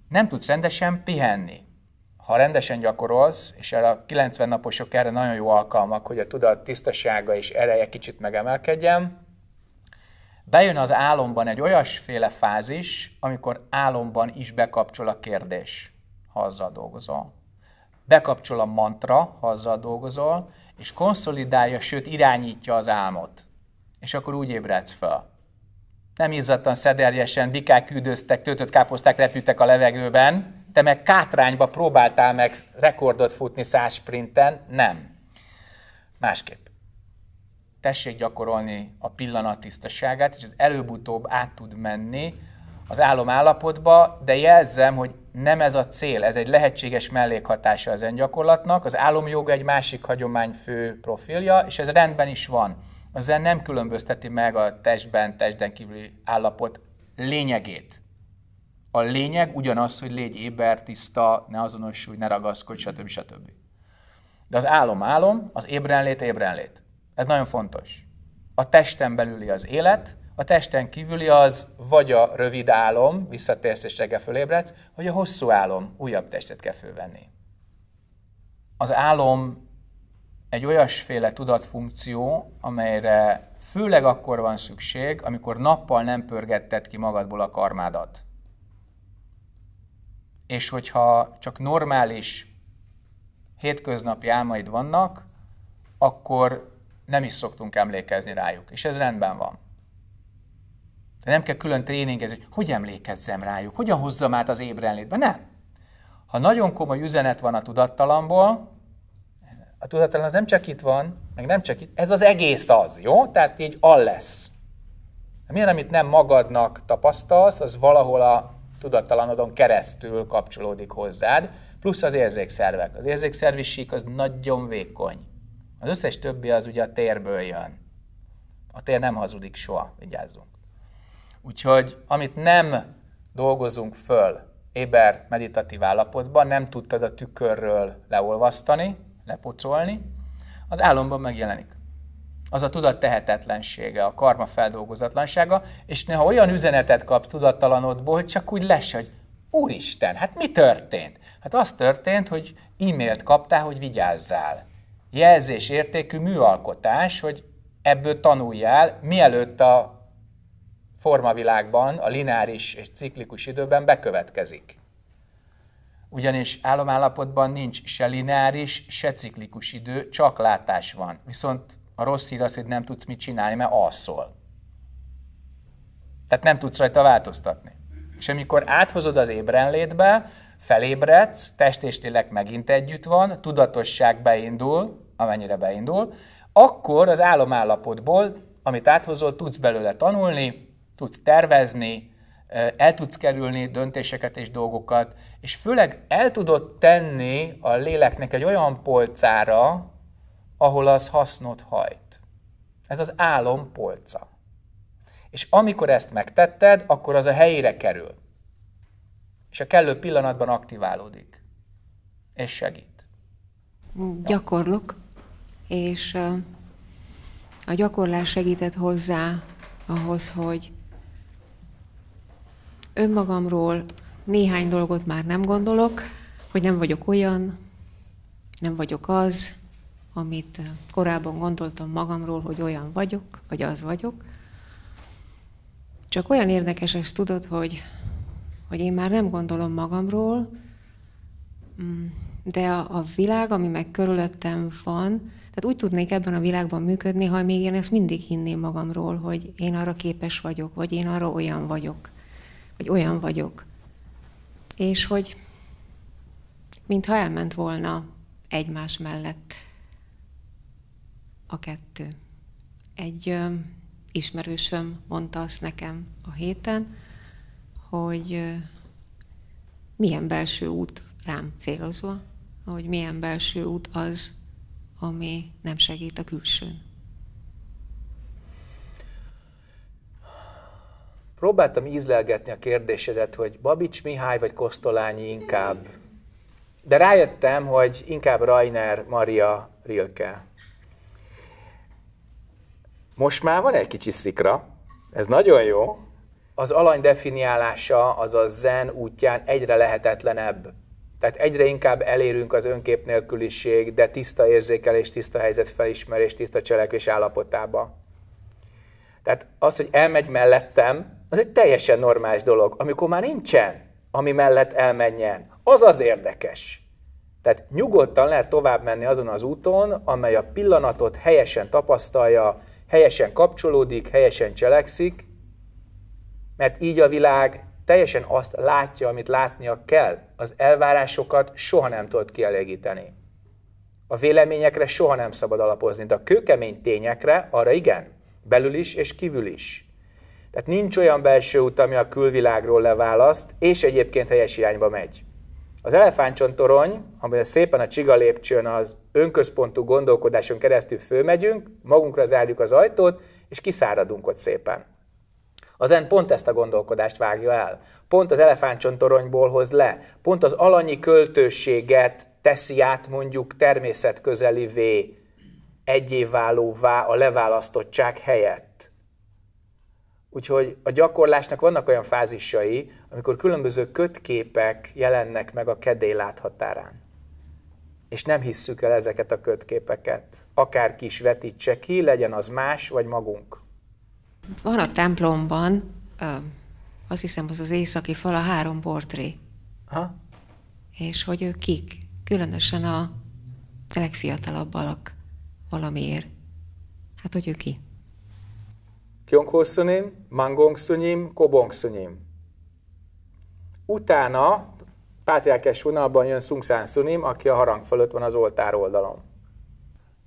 Nem tudsz rendesen pihenni ha rendesen gyakorolsz, és erre a 90 naposok erre nagyon jó alkalmak, hogy a tudat tisztasága és ereje kicsit megemelkedjen, bejön az álomban egy olyasféle fázis, amikor álomban is bekapcsol a kérdés, ha azzal dolgozol. Bekapcsol a mantra, ha azzal dolgozol, és konszolidálja, sőt irányítja az álmot. És akkor úgy ébredsz fel. Nem izzadtan, szederjesen, bikák üdöztek, töltött káposzták repültek a levegőben, te meg kátrányba próbáltál meg rekordot futni száz sprinten, nem. Másképp. Tessék gyakorolni a pillanat tisztaságát, és ez előbb-utóbb át tud menni az álom állapotba, de jelzem, hogy nem ez a cél, ez egy lehetséges mellékhatása az gyakorlatnak. Az álomjoga egy másik hagyomány fő profilja, és ez rendben is van. Az nem különbözteti meg a testben, testen kívüli állapot lényegét. A lényeg ugyanaz, hogy légy éber, tiszta, ne azonosulj, ne ragaszkodj, stb. stb. De az álom álom, az ébrenlét ébrenlét. Ez nagyon fontos. A testen belüli az élet, a testen kívüli az vagy a rövid álom, visszatérsz és reggel fölébredsz, vagy a hosszú álom, újabb testet kell fölvenni. Az álom egy olyasféle tudatfunkció, amelyre főleg akkor van szükség, amikor nappal nem pörgetted ki magadból a karmádat és hogyha csak normális hétköznapi álmaid vannak, akkor nem is szoktunk emlékezni rájuk, és ez rendben van. De nem kell külön tréningezni, hogy hogy emlékezzem rájuk, hogyan hozzam át az ébrenlétbe. Nem. Ha nagyon komoly üzenet van a tudattalamból, a tudattalan az nem csak itt van, meg nem csak itt, ez az egész az, jó? Tehát így all lesz. Milyen, amit nem magadnak tapasztalsz, az valahol a tudattalanodon keresztül kapcsolódik hozzád, plusz az érzékszervek. Az érzékszervi sík az nagyon vékony. Az összes többi az ugye a térből jön. A tér nem hazudik soha, vigyázzunk. Úgyhogy amit nem dolgozunk föl éber meditatív állapotban, nem tudtad a tükörről leolvasztani, lepocolni, az álomban megjelenik az a tudat tehetetlensége, a karma feldolgozatlansága, és néha olyan üzenetet kapsz tudattalanodból, hogy csak úgy lesz, hogy Úristen, hát mi történt? Hát az történt, hogy e-mailt kaptál, hogy vigyázzál. Jelzés értékű műalkotás, hogy ebből tanuljál, mielőtt a formavilágban, a lineáris és ciklikus időben bekövetkezik. Ugyanis álomállapotban nincs se lineáris, se ciklikus idő, csak látás van. Viszont a rossz hír az, hogy nem tudsz mit csinálni, mert alszol. Tehát nem tudsz rajta változtatni. És amikor áthozod az ébrenlétbe, felébredsz, test és lélek megint együtt van, tudatosság beindul, amennyire beindul, akkor az álomállapotból, amit áthozol, tudsz belőle tanulni, tudsz tervezni, el tudsz kerülni döntéseket és dolgokat, és főleg el tudod tenni a léleknek egy olyan polcára, ahol az hasznot hajt. Ez az álom polca. És amikor ezt megtetted, akkor az a helyére kerül. És a kellő pillanatban aktiválódik. És segít. Gyakorlok, és a gyakorlás segített hozzá ahhoz, hogy önmagamról néhány dolgot már nem gondolok, hogy nem vagyok olyan, nem vagyok az, amit eh, korábban gondoltam magamról, hogy olyan vagyok, vagy az vagyok. Csak olyan érdekes ezt tudod, hogy, hogy én már nem gondolom magamról, mm, de a, a világ, ami meg körülöttem van, tehát úgy tudnék ebben a világban működni, ha még én ezt mindig hinném magamról, hogy én arra képes vagyok, vagy én arra olyan vagyok, vagy olyan vagyok. És hogy mintha elment volna egymás mellett a kettő. Egy ö, ismerősöm mondta azt nekem a héten, hogy ö, milyen belső út rám célozva, hogy milyen belső út az, ami nem segít a külsőn. Próbáltam ízlelgetni a kérdésedet, hogy Babics Mihály vagy Kosztolányi inkább. De rájöttem, hogy inkább Rainer Maria Rilke. Most már van egy kicsi szikra, ez nagyon jó. Az alany definiálása az a zen útján egyre lehetetlenebb. Tehát egyre inkább elérünk az önkép nélküliség, de tiszta érzékelés, tiszta helyzet felismerés, tiszta cselekvés állapotába. Tehát az, hogy elmegy mellettem, az egy teljesen normális dolog. Amikor már nincsen, ami mellett elmenjen, az az érdekes. Tehát nyugodtan lehet tovább menni azon az úton, amely a pillanatot helyesen tapasztalja, helyesen kapcsolódik, helyesen cselekszik, mert így a világ teljesen azt látja, amit látnia kell. Az elvárásokat soha nem tudod kielégíteni. A véleményekre soha nem szabad alapozni, de a kőkemény tényekre arra igen, belül is és kívül is. Tehát nincs olyan belső út, ami a külvilágról leválaszt, és egyébként helyes irányba megy. Az elefántcsontorony, amiben szépen a csiga lépcsőn az önközpontú gondolkodáson keresztül fölmegyünk, magunkra zárjuk az ajtót, és kiszáradunk ott szépen. Az en pont ezt a gondolkodást vágja el. Pont az elefántcsontoronyból hoz le. Pont az alanyi költőséget teszi át mondjuk természetközelivé, egyéválóvá a leválasztottság helyett. Úgyhogy a gyakorlásnak vannak olyan fázisai, amikor különböző kötképek jelennek meg a kedély láthatárán. És nem hisszük el ezeket a kötképeket. Akárki is vetítse ki, legyen az más, vagy magunk. Van a templomban, azt hiszem az az északi a három portré. Ha? És hogy ők kik? Különösen a legfiatalabb alak valamiért. Hát, hogy ő ki? Kyonkoszunim, Mangongszunim, Kobongszunim. Utána pátriákes vonalban jön Szungszán Szunim, aki a harang fölött van az oltár oldalon.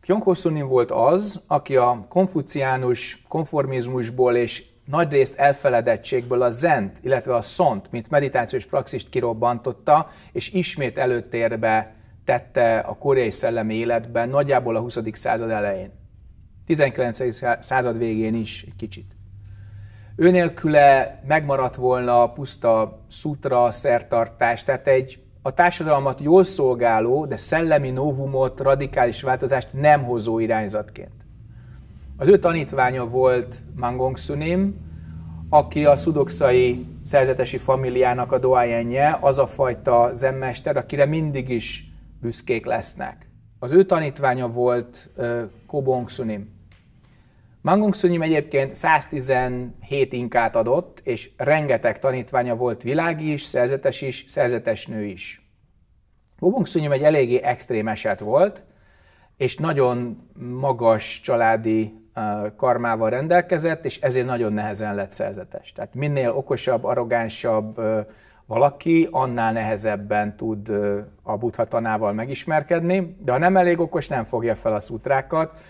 Kyonkoszunim volt az, aki a konfuciánus konformizmusból és nagyrészt elfeledettségből a zent, illetve a szont, mint meditációs praxist kirobbantotta, és ismét előtérbe tette a koreai szellemi életben, nagyjából a 20. század elején. 19. század végén is egy kicsit. Ő nélküle megmaradt volna a puszta szutra szertartás, tehát egy a társadalmat jól szolgáló, de szellemi novumot, radikális változást nem hozó irányzatként. Az ő tanítványa volt Mangong Sunim, aki a szudokszai szerzetesi familiának a doájenje, az a fajta zenmester, akire mindig is büszkék lesznek. Az ő tanítványa volt uh, Kobong Sunim. Mangunk Szunyim egyébként 117 inkát adott, és rengeteg tanítványa volt világi is, szerzetes is, szerzetes nő is. Bobunk Szunyim egy eléggé extrém eset volt, és nagyon magas családi karmával rendelkezett, és ezért nagyon nehezen lett szerzetes. Tehát minél okosabb, arrogánsabb valaki, annál nehezebben tud a buddha tanával megismerkedni, de ha nem elég okos, nem fogja fel a szutrákat,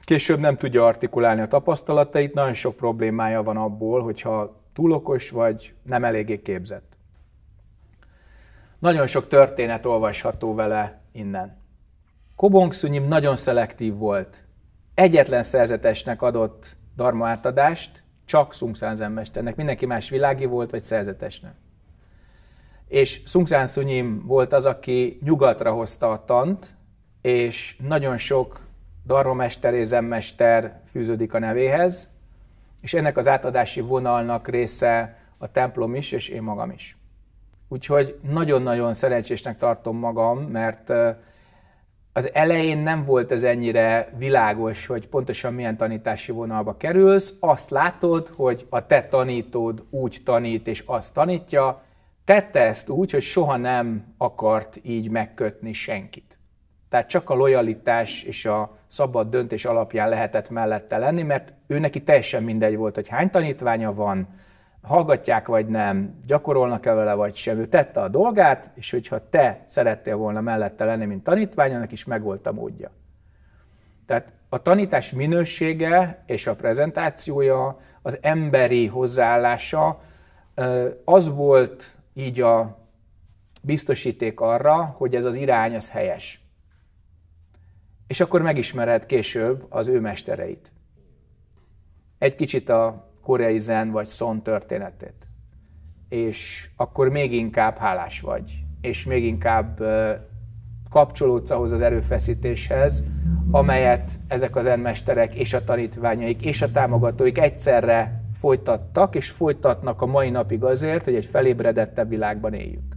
Később nem tudja artikulálni a tapasztalatait, nagyon sok problémája van abból, hogyha túl okos vagy nem eléggé képzett. Nagyon sok történet olvasható vele innen. Kobong Szunyim nagyon szelektív volt. Egyetlen szerzetesnek adott darma átadást, csak Szungszán mesternek, mindenki más világi volt, vagy szerzetesnek. És Szungszán Szunyim volt az, aki nyugatra hozta a tant, és nagyon sok Darvamester, mester fűződik a nevéhez, és ennek az átadási vonalnak része a templom is, és én magam is. Úgyhogy nagyon-nagyon szerencsésnek tartom magam, mert az elején nem volt ez ennyire világos, hogy pontosan milyen tanítási vonalba kerülsz. Azt látod, hogy a te tanítód úgy tanít, és azt tanítja, tette ezt úgy, hogy soha nem akart így megkötni senkit. Tehát csak a lojalitás és a szabad döntés alapján lehetett mellette lenni, mert ő neki teljesen mindegy volt, hogy hány tanítványa van, hallgatják vagy nem, gyakorolnak-e vele vagy sem. Ő tette a dolgát, és hogyha te szerettél volna mellette lenni, mint tanítvány, annak is megvolt a módja. Tehát a tanítás minősége és a prezentációja, az emberi hozzáállása, az volt így a biztosíték arra, hogy ez az irány, az helyes. És akkor megismered később az ő mestereit. Egy kicsit a koreai zen vagy szon történetét. És akkor még inkább hálás vagy, és még inkább kapcsolódsz ahhoz az erőfeszítéshez, amelyet ezek az enmesterek és a tanítványaik és a támogatóik egyszerre folytattak, és folytatnak a mai napig azért, hogy egy felébredettebb világban éljük.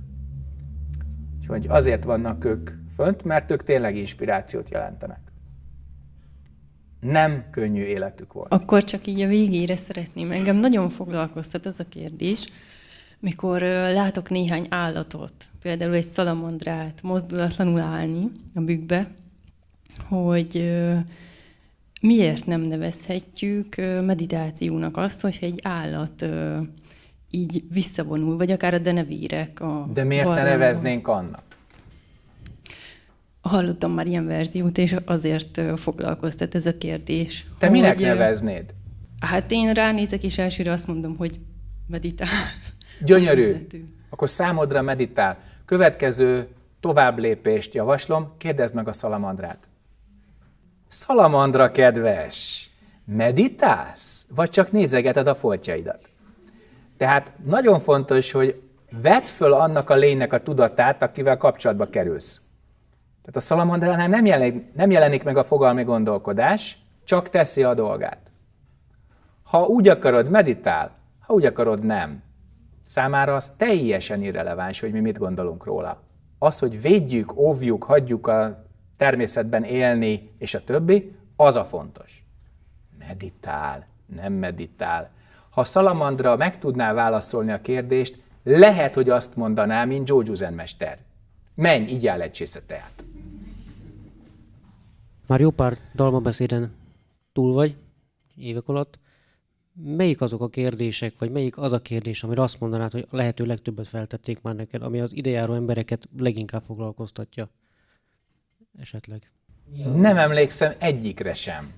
Úgyhogy azért vannak ők fönt, mert ők tényleg inspirációt jelentenek. Nem könnyű életük volt. Akkor csak így a végére szeretném. Engem nagyon foglalkoztat az a kérdés, mikor látok néhány állatot, például egy szalamandrát mozdulatlanul állni a bükkbe, hogy miért nem nevezhetjük meditációnak azt, hogy egy állat így visszavonul, vagy akár a denevírek. A De miért barna... ne neveznénk annak? hallottam már ilyen verziót, és azért foglalkoztat ez a kérdés. Te hogy, minek neveznéd? Hát én ránézek, és elsőre azt mondom, hogy meditál. Gyönyörű. Akkor számodra meditál. Következő tovább lépést javaslom, kérdezd meg a szalamandrát. Szalamandra kedves, meditálsz? Vagy csak nézegeted a foltjaidat? Tehát nagyon fontos, hogy vedd föl annak a lénynek a tudatát, akivel kapcsolatba kerülsz. Tehát a szalamandránál nem jelenik, nem jelenik meg a fogalmi gondolkodás, csak teszi a dolgát. Ha úgy akarod, meditál, ha úgy akarod, nem. Számára az teljesen irreleváns, hogy mi mit gondolunk róla. Az, hogy védjük, óvjuk, hagyjuk a természetben élni, és a többi, az a fontos. Meditál, nem meditál. Ha Salamandra meg tudná válaszolni a kérdést, lehet, hogy azt mondaná, mint Zsógyuzen mester. Menj, így áll egy csészeteát. Már jó pár dalmabeszéden túl vagy évek alatt. Melyik azok a kérdések, vagy melyik az a kérdés, amire azt mondanád, hogy a lehető legtöbbet feltették már neked, ami az idejáró embereket leginkább foglalkoztatja esetleg? Nem emlékszem egyikre sem.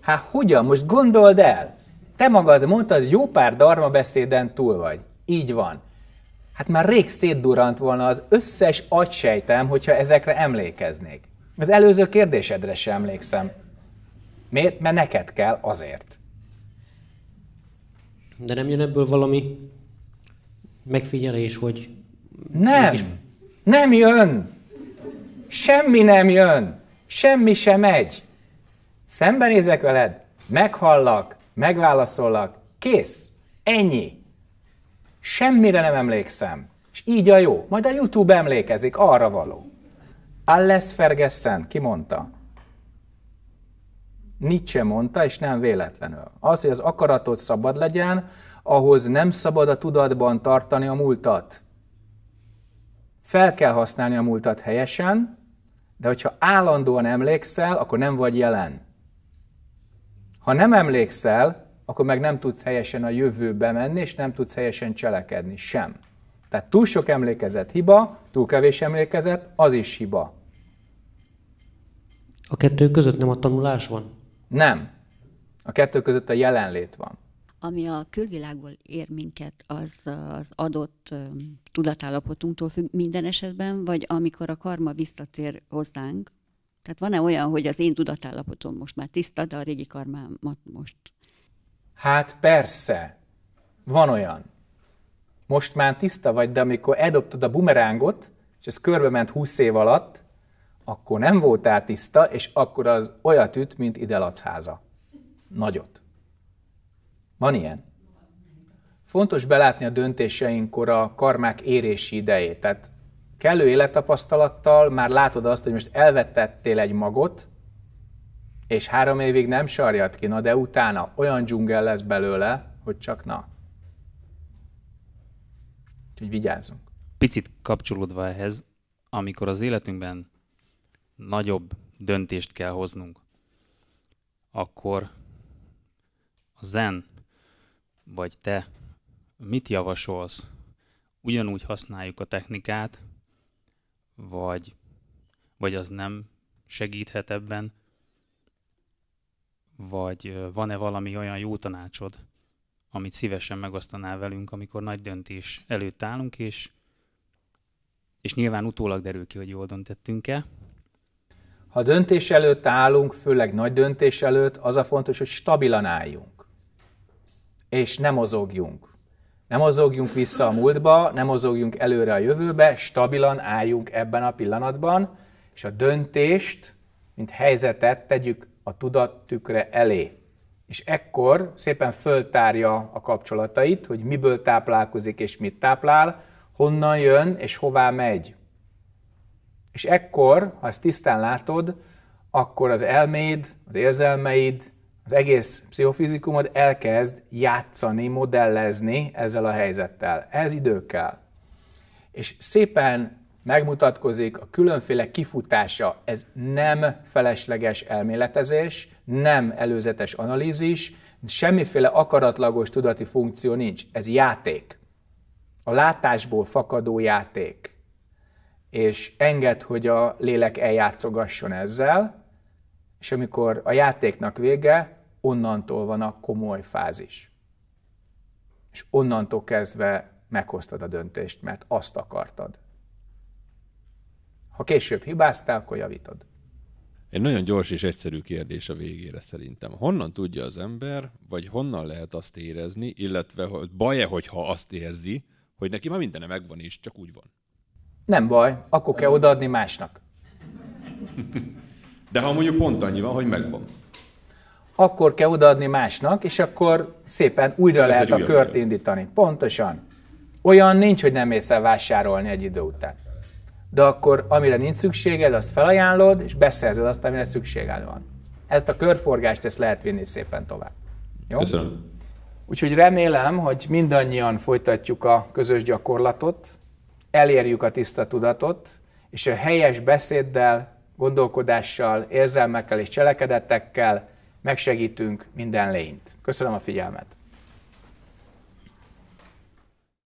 Hát hogyan? Most gondold el! Te magad mondtad, jó pár darma beszéden túl vagy. Így van. Hát már rég szétdurant volna az összes agysejtem, hogyha ezekre emlékeznék. Az előző kérdésedre sem emlékszem. Miért? Mert neked kell azért. De nem jön ebből valami megfigyelés, hogy... Nem! Mégis... Nem jön! Semmi nem jön! Semmi sem megy! Szembenézek veled, meghallak, megválaszollak, kész! Ennyi! Semmire nem emlékszem. És így a jó. Majd a YouTube emlékezik, arra való. Alles Ferguson, ki mondta? Nietzsche mondta, és nem véletlenül. Az, hogy az akaratod szabad legyen, ahhoz nem szabad a tudatban tartani a múltat. Fel kell használni a múltat helyesen, de hogyha állandóan emlékszel, akkor nem vagy jelen. Ha nem emlékszel, akkor meg nem tudsz helyesen a jövőbe menni, és nem tudsz helyesen cselekedni sem. Tehát túl sok emlékezett hiba, túl kevés emlékezett, az is hiba. A kettő között nem a tanulás van? Nem. A kettő között a jelenlét van. Ami a külvilágból ér minket, az az adott tudatállapotunktól függ minden esetben, vagy amikor a karma visszatér hozzánk. Tehát van-e olyan, hogy az én tudatállapotom most már tiszta, de a régi karmámat most? Hát persze, van olyan. Most már tiszta vagy, de amikor eldobtad a bumerángot, és ez körbe ment 20 év alatt, akkor nem voltál tiszta, és akkor az olyat üt, mint ide háza. Nagyot. Van ilyen? Fontos belátni a döntéseinkkor a karmák érési idejét. Tehát kellő élettapasztalattal már látod azt, hogy most elvetettél egy magot, és három évig nem sarjad ki, na de utána olyan dzsungel lesz belőle, hogy csak na. Úgyhogy vigyázzunk. Picit kapcsolódva ehhez, amikor az életünkben nagyobb döntést kell hoznunk, akkor a zen vagy te mit javasolsz? Ugyanúgy használjuk a technikát, vagy, vagy az nem segíthet ebben, vagy van-e valami olyan jó tanácsod, amit szívesen megosztanál velünk, amikor nagy döntés előtt állunk, és, és nyilván utólag derül ki, hogy jól döntettünk-e, ha döntés előtt állunk, főleg nagy döntés előtt, az a fontos, hogy stabilan álljunk. És nem mozogjunk. Nem mozogjunk vissza a múltba, nem mozogjunk előre a jövőbe, stabilan álljunk ebben a pillanatban, és a döntést, mint helyzetet tegyük a tudat tükre elé. És ekkor szépen föltárja a kapcsolatait, hogy miből táplálkozik és mit táplál, honnan jön és hová megy. És ekkor, ha ezt tisztán látod, akkor az elméd, az érzelmeid, az egész pszichofizikumod elkezd játszani, modellezni ezzel a helyzettel. Ez idő kell. És szépen megmutatkozik a különféle kifutása. Ez nem felesleges elméletezés, nem előzetes analízis, semmiféle akaratlagos tudati funkció nincs. Ez játék. A látásból fakadó játék és enged, hogy a lélek eljátszogasson ezzel, és amikor a játéknak vége, onnantól van a komoly fázis. És onnantól kezdve meghoztad a döntést, mert azt akartad. Ha később hibáztál, akkor javítod. Egy nagyon gyors és egyszerű kérdés a végére szerintem. Honnan tudja az ember, vagy honnan lehet azt érezni, illetve hogy baj-e, hogyha azt érzi, hogy neki már mindene megvan és csak úgy van? Nem baj, akkor kell odaadni másnak. De ha mondjuk pont annyi van, hogy megvan. Akkor kell odaadni másnak, és akkor szépen újra Ez lehet a kört cél. indítani. Pontosan. Olyan nincs, hogy nem észre vásárolni egy idő után. De akkor, amire nincs szükséged, azt felajánlod, és beszerzed azt, amire szükséged van. Ezt a körforgást ezt lehet vinni szépen tovább. Jó? Köszönöm. Úgyhogy remélem, hogy mindannyian folytatjuk a közös gyakorlatot, elérjük a tiszta tudatot, és a helyes beszéddel, gondolkodással, érzelmekkel és cselekedetekkel megsegítünk minden lényt. Köszönöm a figyelmet!